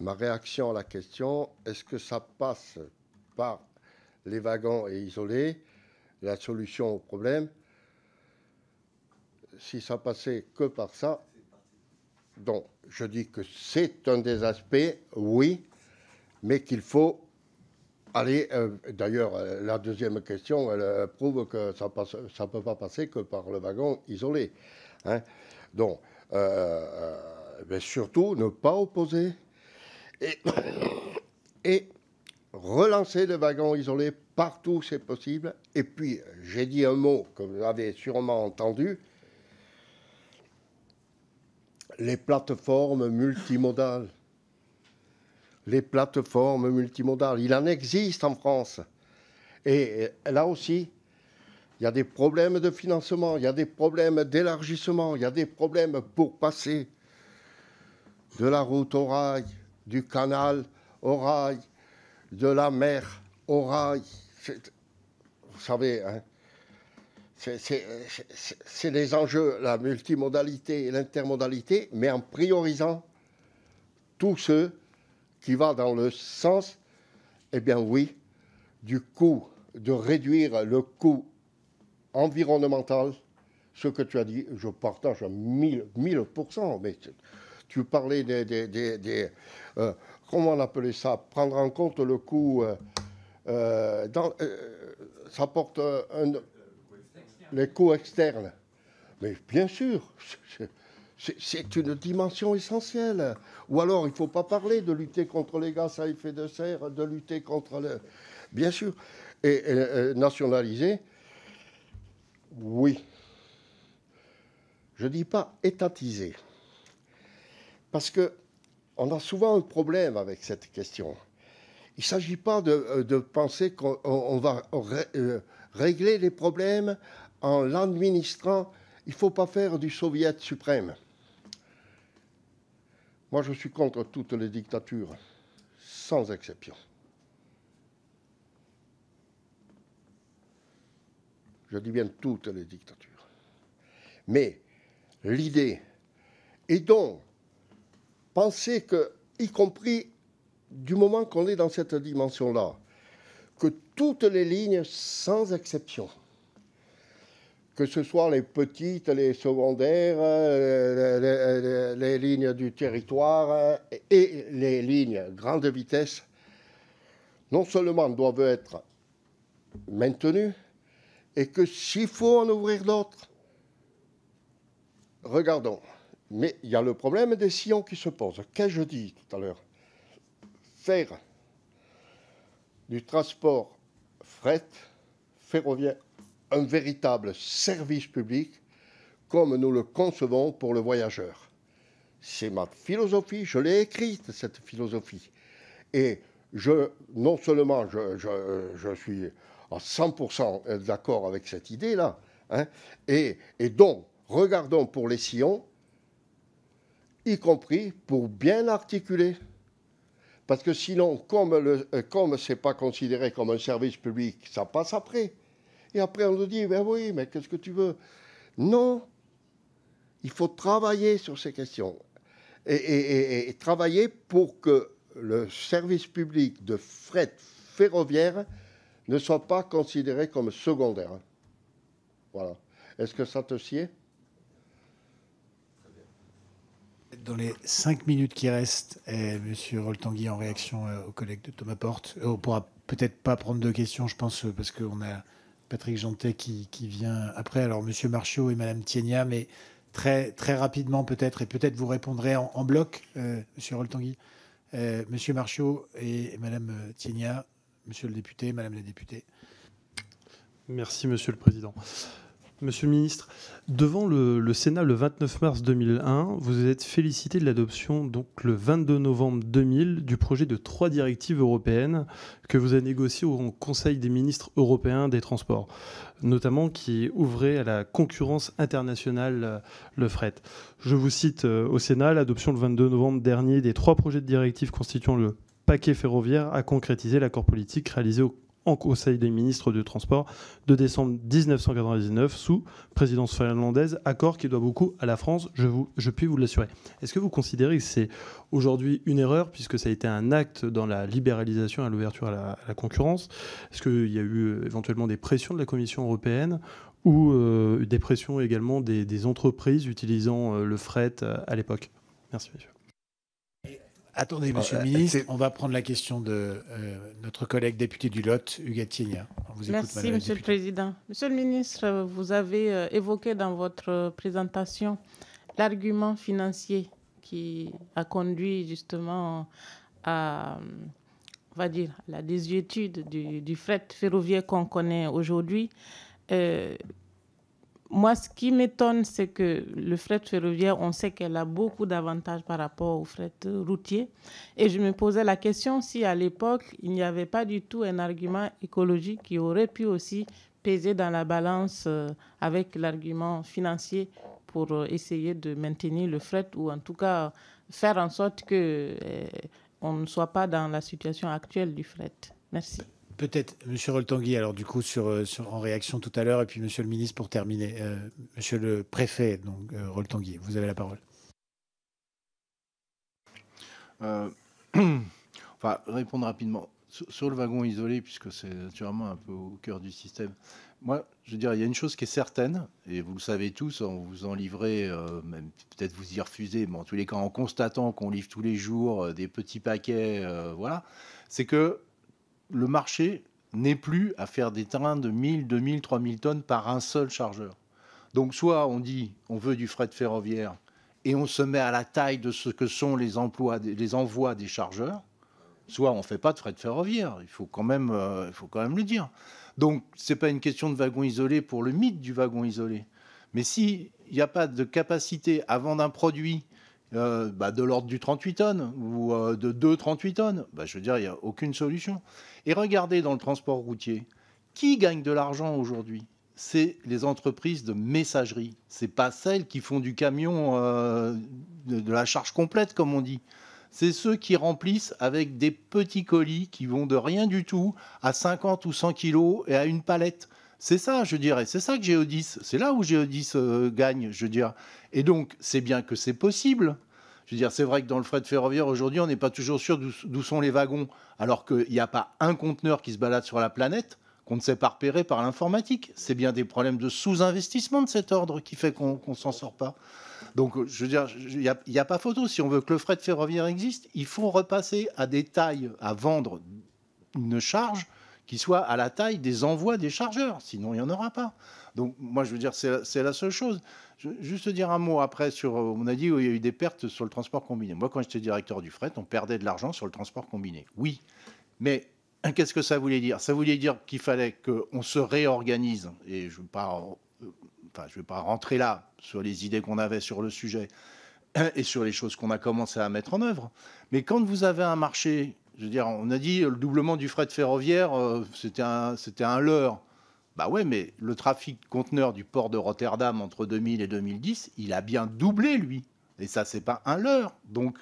ma réaction à la question, est-ce que ça passe par les wagons et isolés, la solution au problème Si ça passait que par ça, donc je dis que c'est un des aspects, oui, mais qu'il faut Allez, euh, d'ailleurs, euh, la deuxième question, euh, prouve que ça ne peut pas passer que par le wagon isolé. Hein. Donc, surtout, ne pas opposer et, [coughs] et relancer le wagon isolé partout où c'est possible. Et puis, j'ai dit un mot que vous avez sûrement entendu, les plateformes multimodales les plateformes multimodales. Il en existe en France. Et là aussi, il y a des problèmes de financement, il y a des problèmes d'élargissement, il y a des problèmes pour passer de la route au rail, du canal au rail, de la mer au rail. Vous savez, hein, c'est les enjeux, la multimodalité et l'intermodalité, mais en priorisant tous ceux qui va dans le sens, eh bien oui, du coût, de réduire le coût environnemental. Ce que tu as dit, je partage à 1000, Mais tu parlais des... Euh, comment on appelait ça Prendre en compte le coût... Euh, euh, ça porte un, les coûts externes. Mais bien sûr, [laughs] C'est une dimension essentielle. Ou alors, il ne faut pas parler de lutter contre les gaz à effet de serre, de lutter contre le... Bien sûr. Et, euh, nationaliser, oui. Je ne dis pas étatiser. Parce que on a souvent un problème avec cette question. Il ne s'agit pas de, euh, penser qu'on va euh, régler les problèmes en l'administrant. Il ne faut pas faire du soviet suprême. Moi, je suis contre toutes les dictatures, sans exception. Je dis bien toutes les dictatures. Mais l'idée est donc penser que, y compris du moment qu'on est dans cette dimension-là, que toutes les lignes, sans exception, que ce soit les petites, les secondaires, euh, les, lignes du territoire euh, et les lignes grande vitesse, non seulement doivent être maintenues, et que s'il faut en ouvrir d'autres, regardons. Mais il y a le problème des sillons qui se posent. Qu'ai-je dit tout à l'heure Faire du transport fret ferroviaire un véritable service public comme nous le concevons pour le voyageur. C'est ma philosophie, je l'ai écrite, cette philosophie. Et je, non seulement je, suis à 100% d'accord avec cette idée-là, hein, et, et donc, regardons pour les sillons, y compris pour bien articuler. Parce que sinon, comme ce n'est pas considéré comme un service public, ça passe après. Et après, on nous dit, ben oui, mais qu'est-ce que tu veux Non, il faut travailler sur ces questions. Et, travailler pour que le service public de fret ferroviaire ne soit pas considéré comme secondaire. Voilà. Est-ce que ça te sied Dans les cinq minutes qui restent, M. Monsieur Roltangui en réaction euh, au collègue de Thomas Porte, euh, on pourra peut-être pas prendre de questions, je pense, euh, parce qu'on a Patrick Jantet qui, vient après. Alors, Monsieur Marchaud et Madame Tienia, mais très, très rapidement peut-être, et peut-être vous répondrez en, bloc, euh, Monsieur Roltangui. Euh, Monsieur Marchaud et Madame Tienia, Monsieur le député, Madame la députée. Merci, Monsieur le Président. Monsieur le ministre, devant le, Sénat le 29 mars 2001, vous êtes félicité de l'adoption, donc le 22 novembre 2000, du projet de trois directives européennes que vous avez négocié au Conseil des ministres européens des Transports, notamment qui ouvrait à la concurrence internationale euh, le fret. Je vous cite euh, au Sénat, l'adoption le 22 novembre dernier des trois projets de directives constituant le paquet ferroviaire a concrétisé l'accord politique réalisé au en Conseil des ministres du Transport de décembre 1999 sous présidence finlandaise, accord qui doit beaucoup à la France, je, vous, puis vous l'assurer. Est-ce que vous considérez que c'est aujourd'hui une erreur, puisque ça a été un acte dans la libéralisation et l'ouverture à la, concurrence Est-ce qu'il y a eu euh, éventuellement des pressions de la Commission européenne ou euh, des pressions également des, entreprises utilisant euh, le fret à l'époque Merci, monsieur. Attendez, monsieur le euh, ministre, on va prendre la question de euh, notre collègue député du Lot, Hugues Merci, monsieur le président. Monsieur le ministre, vous avez euh, évoqué dans votre présentation l'argument financier qui a conduit justement à, va dire, la désuétude du fret ferroviaire qu'on connaît aujourd'hui moi, ce qui m'étonne, c'est que le fret ferroviaire, on sait qu'elle a beaucoup d'avantages par rapport au fret routier. Et je me posais la question si à l'époque, il n'y avait pas du tout un argument écologique qui aurait pu aussi peser dans la balance euh, avec l'argument financier pour euh, essayer de maintenir le fret ou en tout cas faire en sorte que euh, on ne soit pas dans la situation actuelle du fret. Merci. Peut-être, Monsieur Roltangui, alors du coup, sur, euh, sur, en réaction tout à l'heure, et puis Monsieur le ministre pour terminer. M. Euh, monsieur le préfet, donc euh, vous avez la parole. Euh, va [clears throat] répondre rapidement. Sur, le wagon isolé, puisque c'est naturellement un peu au cœur du système, moi, je veux dire, il y a une chose qui est certaine, et vous le savez tous, on vous en livrez, euh, même peut-être vous y refusez, mais en tous les cas, en constatant qu'on livre tous les jours des petits paquets, voilà, c'est que le marché n'est plus à faire des trains de 1000, 2000, 3000 tonnes par un seul chargeur. Donc soit on dit on veut du fret ferroviaire et on se met à la taille de ce que sont les, emplois, les envois des chargeurs, soit on ne fait pas de fret ferroviaire, il faut quand même, euh, il faut quand même le dire. Donc ce n'est pas une question de wagon isolé pour le mythe du wagon isolé. Mais s'il n'y a pas de capacité à vendre un produit euh, bah, de l'ordre du 38 tonnes ou euh, de 2 38 tonnes, bah, je veux dire, il n'y a aucune solution. Et regardez dans le transport routier, qui gagne de l'argent aujourd'hui c'est les entreprises de messagerie. C'est pas celles qui font du camion euh, de, la charge complète, comme on dit. C'est ceux qui remplissent avec des petits colis qui vont de rien du tout à 50 ou 100 kilos et à une palette. C'est ça, je dirais. C'est ça que Géodis. C'est là où Géodis gagne, je veux dire. Et donc, c'est bien que c'est possible. Je veux dire, c'est vrai que dans le fret ferroviaire, aujourd'hui, on n'est pas toujours sûr d'où sont les wagons, alors qu'il n'y a pas un conteneur qui se balade sur la planète qu'on ne sait pas repérer par l'informatique. C'est bien des problèmes de sous-investissement de cet ordre qui fait qu'on ne s'en sort pas. Donc, je veux dire, il n'y a, pas photo. Si on veut que le fret ferroviaire existe, il faut repasser à des tailles, à vendre une charge qui soit à la taille des envois des chargeurs. Sinon, il n'y en aura pas. Donc, moi, je veux dire, c'est la seule chose. juste dire un mot après sur. Euh, on a dit qu'il y a eu des pertes sur le transport combiné. Moi, quand j'étais directeur du fret, on perdait de l'argent sur le transport combiné. Oui. Mais hein, qu'est-ce que ça voulait dire Ça voulait dire qu'il fallait qu'on se réorganise. Et je ne veux, euh, enfin, vais pas rentrer là sur les idées qu'on avait sur le sujet hein, et sur les choses qu'on a commencé à mettre en œuvre. Mais quand vous avez un marché, je veux dire, on a dit le doublement du fret ferroviaire, euh, c'était un, c'était un leurre. Bah ouais, mais le trafic conteneur du port de Rotterdam entre 2000 et 2010, il a bien doublé, lui. Et ça, c'est pas un leurre. Donc,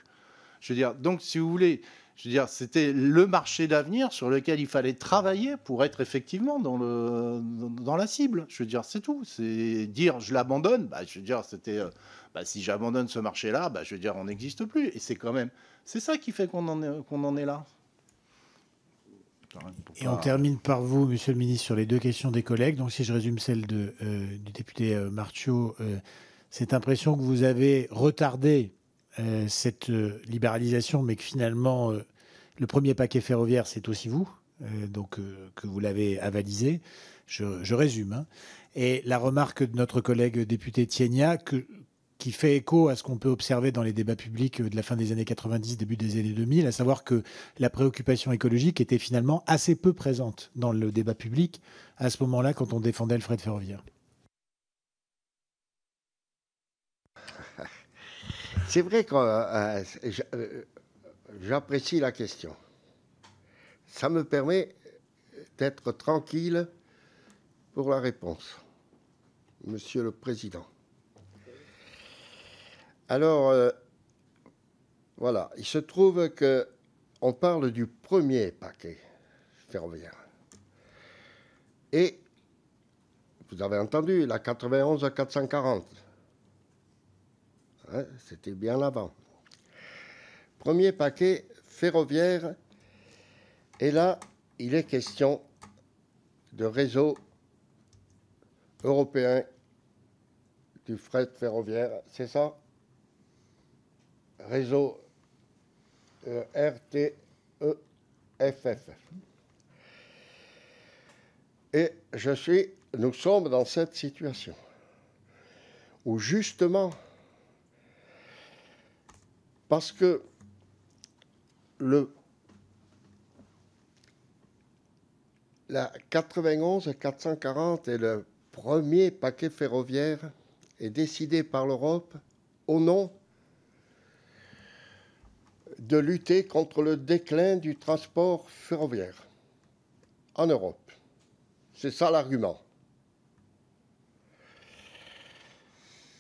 je veux dire, donc, si vous voulez, je veux dire, c'était le marché d'avenir sur lequel il fallait travailler pour être effectivement dans, le, dans la cible. Je veux dire, c'est tout. C'est dire je l'abandonne, bah, je veux dire, c'était euh, bah, si j'abandonne ce marché-là, bah, je veux dire, on n'existe plus. Et c'est quand même, c'est ça qui fait qu'on en, qu'on en est là. Et on termine par vous, Monsieur le Ministre, sur les deux questions des collègues. Donc, si je résume celle euh, du député euh, euh, cette impression que vous avez retardé euh, cette libéralisation, mais que finalement, le premier paquet ferroviaire, c'est aussi vous, donc que vous l'avez avalisé. Je, résume. Hein. Et la remarque de notre collègue député Tienia, que, qui fait écho à ce qu'on peut observer dans les débats publics euh, de la fin des années 90, début des années 2000, à savoir que la préoccupation écologique était finalement assez peu présente dans le débat public à ce moment-là quand on défendait le de ferroviaire. [laughs] C'est vrai que euh, euh, j'apprécie la question. Ça me permet d'être tranquille pour la réponse, Monsieur le Président. Alors, euh, voilà, il se trouve que on parle du premier paquet ferroviaire. Et vous avez entendu, la 91 440. Hein, c'était bien avant. Premier paquet ferroviaire. Et là, il est question de réseau européen du fret ferroviaire. C'est ça réseau euh, RTEFF. Et je suis, nous sommes dans cette situation où justement, parce que le la 91 440 est le premier paquet ferroviaire et décidé par l'Europe au nom de lutter contre le déclin du transport ferroviaire en Europe. C'est ça l'argument.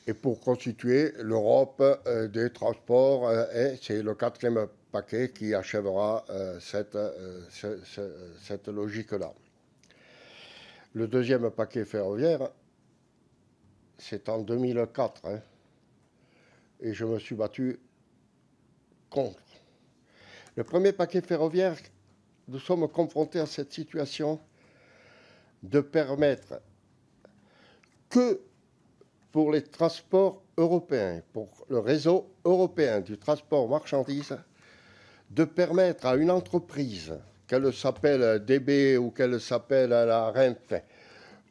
Et pour constituer l'Europe euh, des transports, euh, c'est le quatrième paquet qui achèvera euh, cette, cette logique-là. Le deuxième paquet ferroviaire, c'est en 2004. Hein. et je me suis battu le premier paquet ferroviaire, nous sommes confrontés à cette situation de permettre que pour les transports européens, pour le réseau européen du transport marchandise, de permettre à une entreprise, qu'elle s'appelle DB ou qu'elle s'appelle la RENF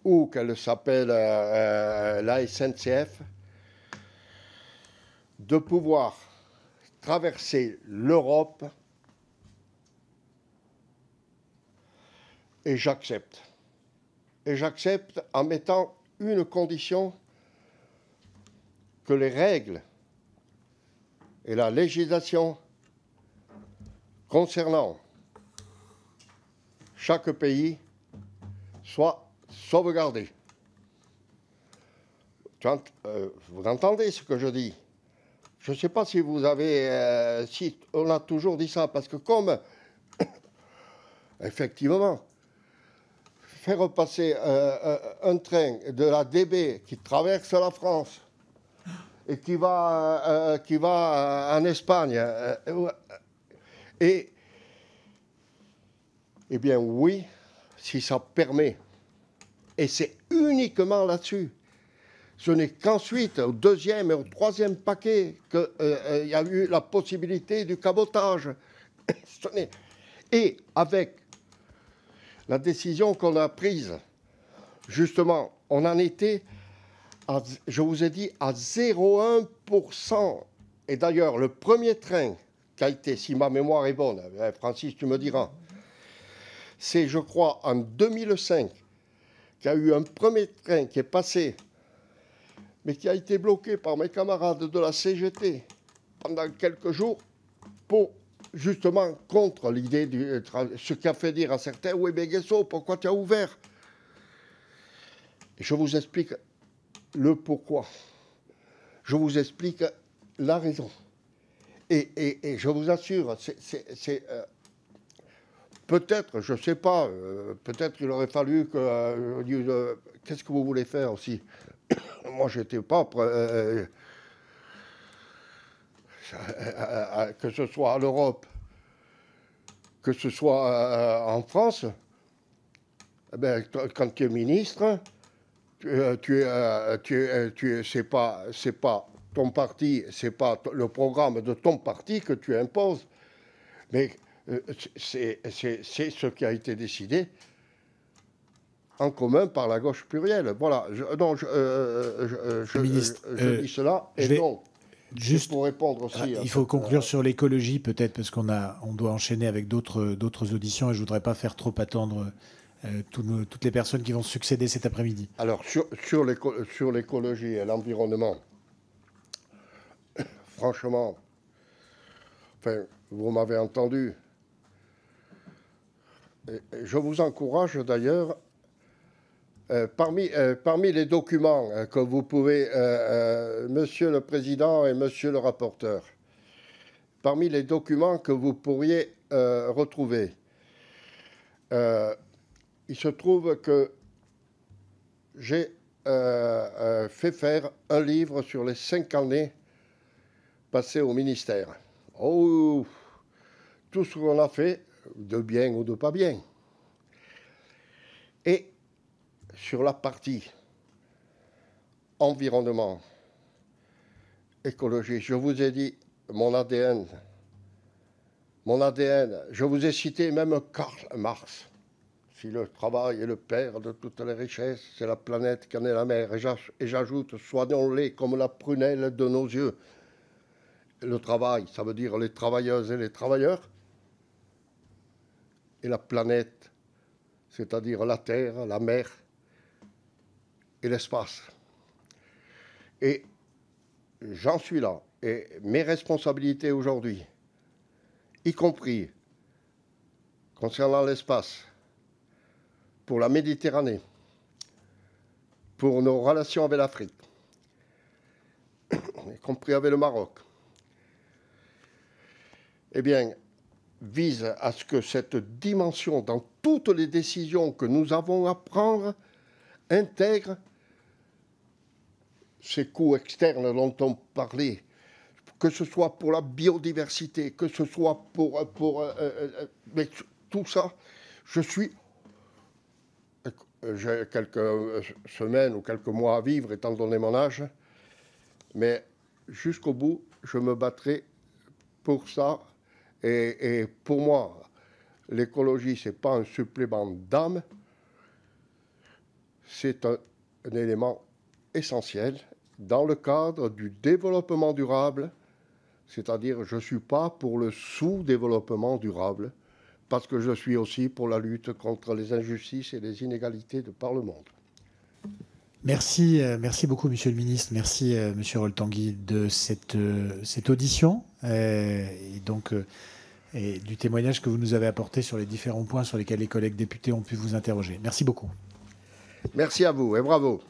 ou qu'elle s'appelle euh, la SNCF, de pouvoir traverser l'Europe et j'accepte. Et j'accepte en mettant une condition que les règles et la législation concernant chaque pays soient sauvegardées. Euh, vous entendez ce que je dis je ne sais pas si vous avez, euh, si on a toujours dit ça, parce que comme, [coughs] effectivement, faire passer euh, euh, un train de la DB qui traverse la France et qui va, qui va en Espagne, et, eh bien oui, si ça permet, et c'est uniquement là-dessus ce n'est qu'ensuite, au deuxième et au troisième paquet, qu'il euh, euh, y a eu la possibilité du cabotage. [coughs] et avec la décision qu'on a prise, justement, on en était, je vous ai dit, à 0,1%. Et d'ailleurs, le premier train qui a été, si ma mémoire est bonne, hein, Francis, tu me diras, c'est, je crois, en 2005, qu'il y a eu un premier train qui est passé mais qui a été bloqué par mes camarades de la CGT pendant quelques jours pour justement contre l'idée du euh, ce qui a fait dire à certains Oui, mais Guesso, pourquoi tu as ouvert Je vous explique le pourquoi. Je vous explique la raison. Et, je vous assure, c'est. Euh, peut-être, je ne sais pas, euh, peut-être il aurait fallu que. Qu'est-ce que vous voulez faire aussi moi, j'étais pas. Euh, euh, euh, que ce soit à l'Europe, que ce soit en France, eh ben, quand tu es ministre, tu, tu, pas, pas ton parti, c'est pas le programme de ton parti que tu imposes, mais c'est ce qui a été décidé en commun par la gauche plurielle. Voilà. Je, je, dis cela et vais... non. Juste pour répondre aussi. Ah, hein. Il faut conclure sur l'écologie peut-être parce qu'on a, on doit enchaîner avec d'autres d'autres auditions et je voudrais pas faire trop attendre euh, toutes les personnes qui vont succéder cet après-midi. Alors sur sur l'écologie et l'environnement, [coughs] franchement, vous m'avez entendu. je vous encourage d'ailleurs euh, parmi, euh, parmi, les documents euh, que vous pouvez, Monsieur le Président et Monsieur le rapporteur, parmi les documents que vous pourriez retrouver, il se trouve que j'ai fait faire un livre sur les cinq années passées au ministère. Oh, tout ce qu'on a fait, de bien ou de pas bien sur la partie environnement, écologie, je vous ai dit mon ADN. Mon ADN, je vous ai cité même Karl Marx. Si le travail est le père de toutes les richesses, c'est la planète qui en est la mère. Et j'ajoute, soyons les comme la prunelle de nos yeux. Le travail, ça veut dire les travailleuses et les travailleurs. Et la planète, c'est-à-dire la terre, la mer, et l'espace. Et j'en suis là. Et mes responsabilités aujourd'hui, y compris concernant l'espace, pour la Méditerranée, pour nos relations avec l'Afrique, [coughs] y compris avec le Maroc, eh bien, vise à ce que cette dimension, dans toutes les décisions que nous avons à prendre, intègre ces coûts externes dont on parlait, que ce soit pour la biodiversité, que ce soit pour, pour euh, euh, euh, tout ça, je suis j'ai quelques semaines ou quelques mois à vivre étant donné mon âge, mais jusqu'au bout, je me battrai pour ça. Et, pour moi, l'écologie, ce n'est pas un supplément d'âme, c'est un, élément essentiel dans le cadre du développement durable, c'est-à-dire je ne suis pas pour le sous-développement durable, parce que je suis aussi pour la lutte contre les injustices et les inégalités de par le monde. Merci, euh, merci beaucoup, Monsieur le Ministre. Merci, euh, Monsieur Roltangui, de cette, euh, cette audition et donc et du témoignage que vous nous avez apporté sur les différents points sur lesquels les collègues députés ont pu vous interroger. Merci beaucoup. Merci à vous et bravo.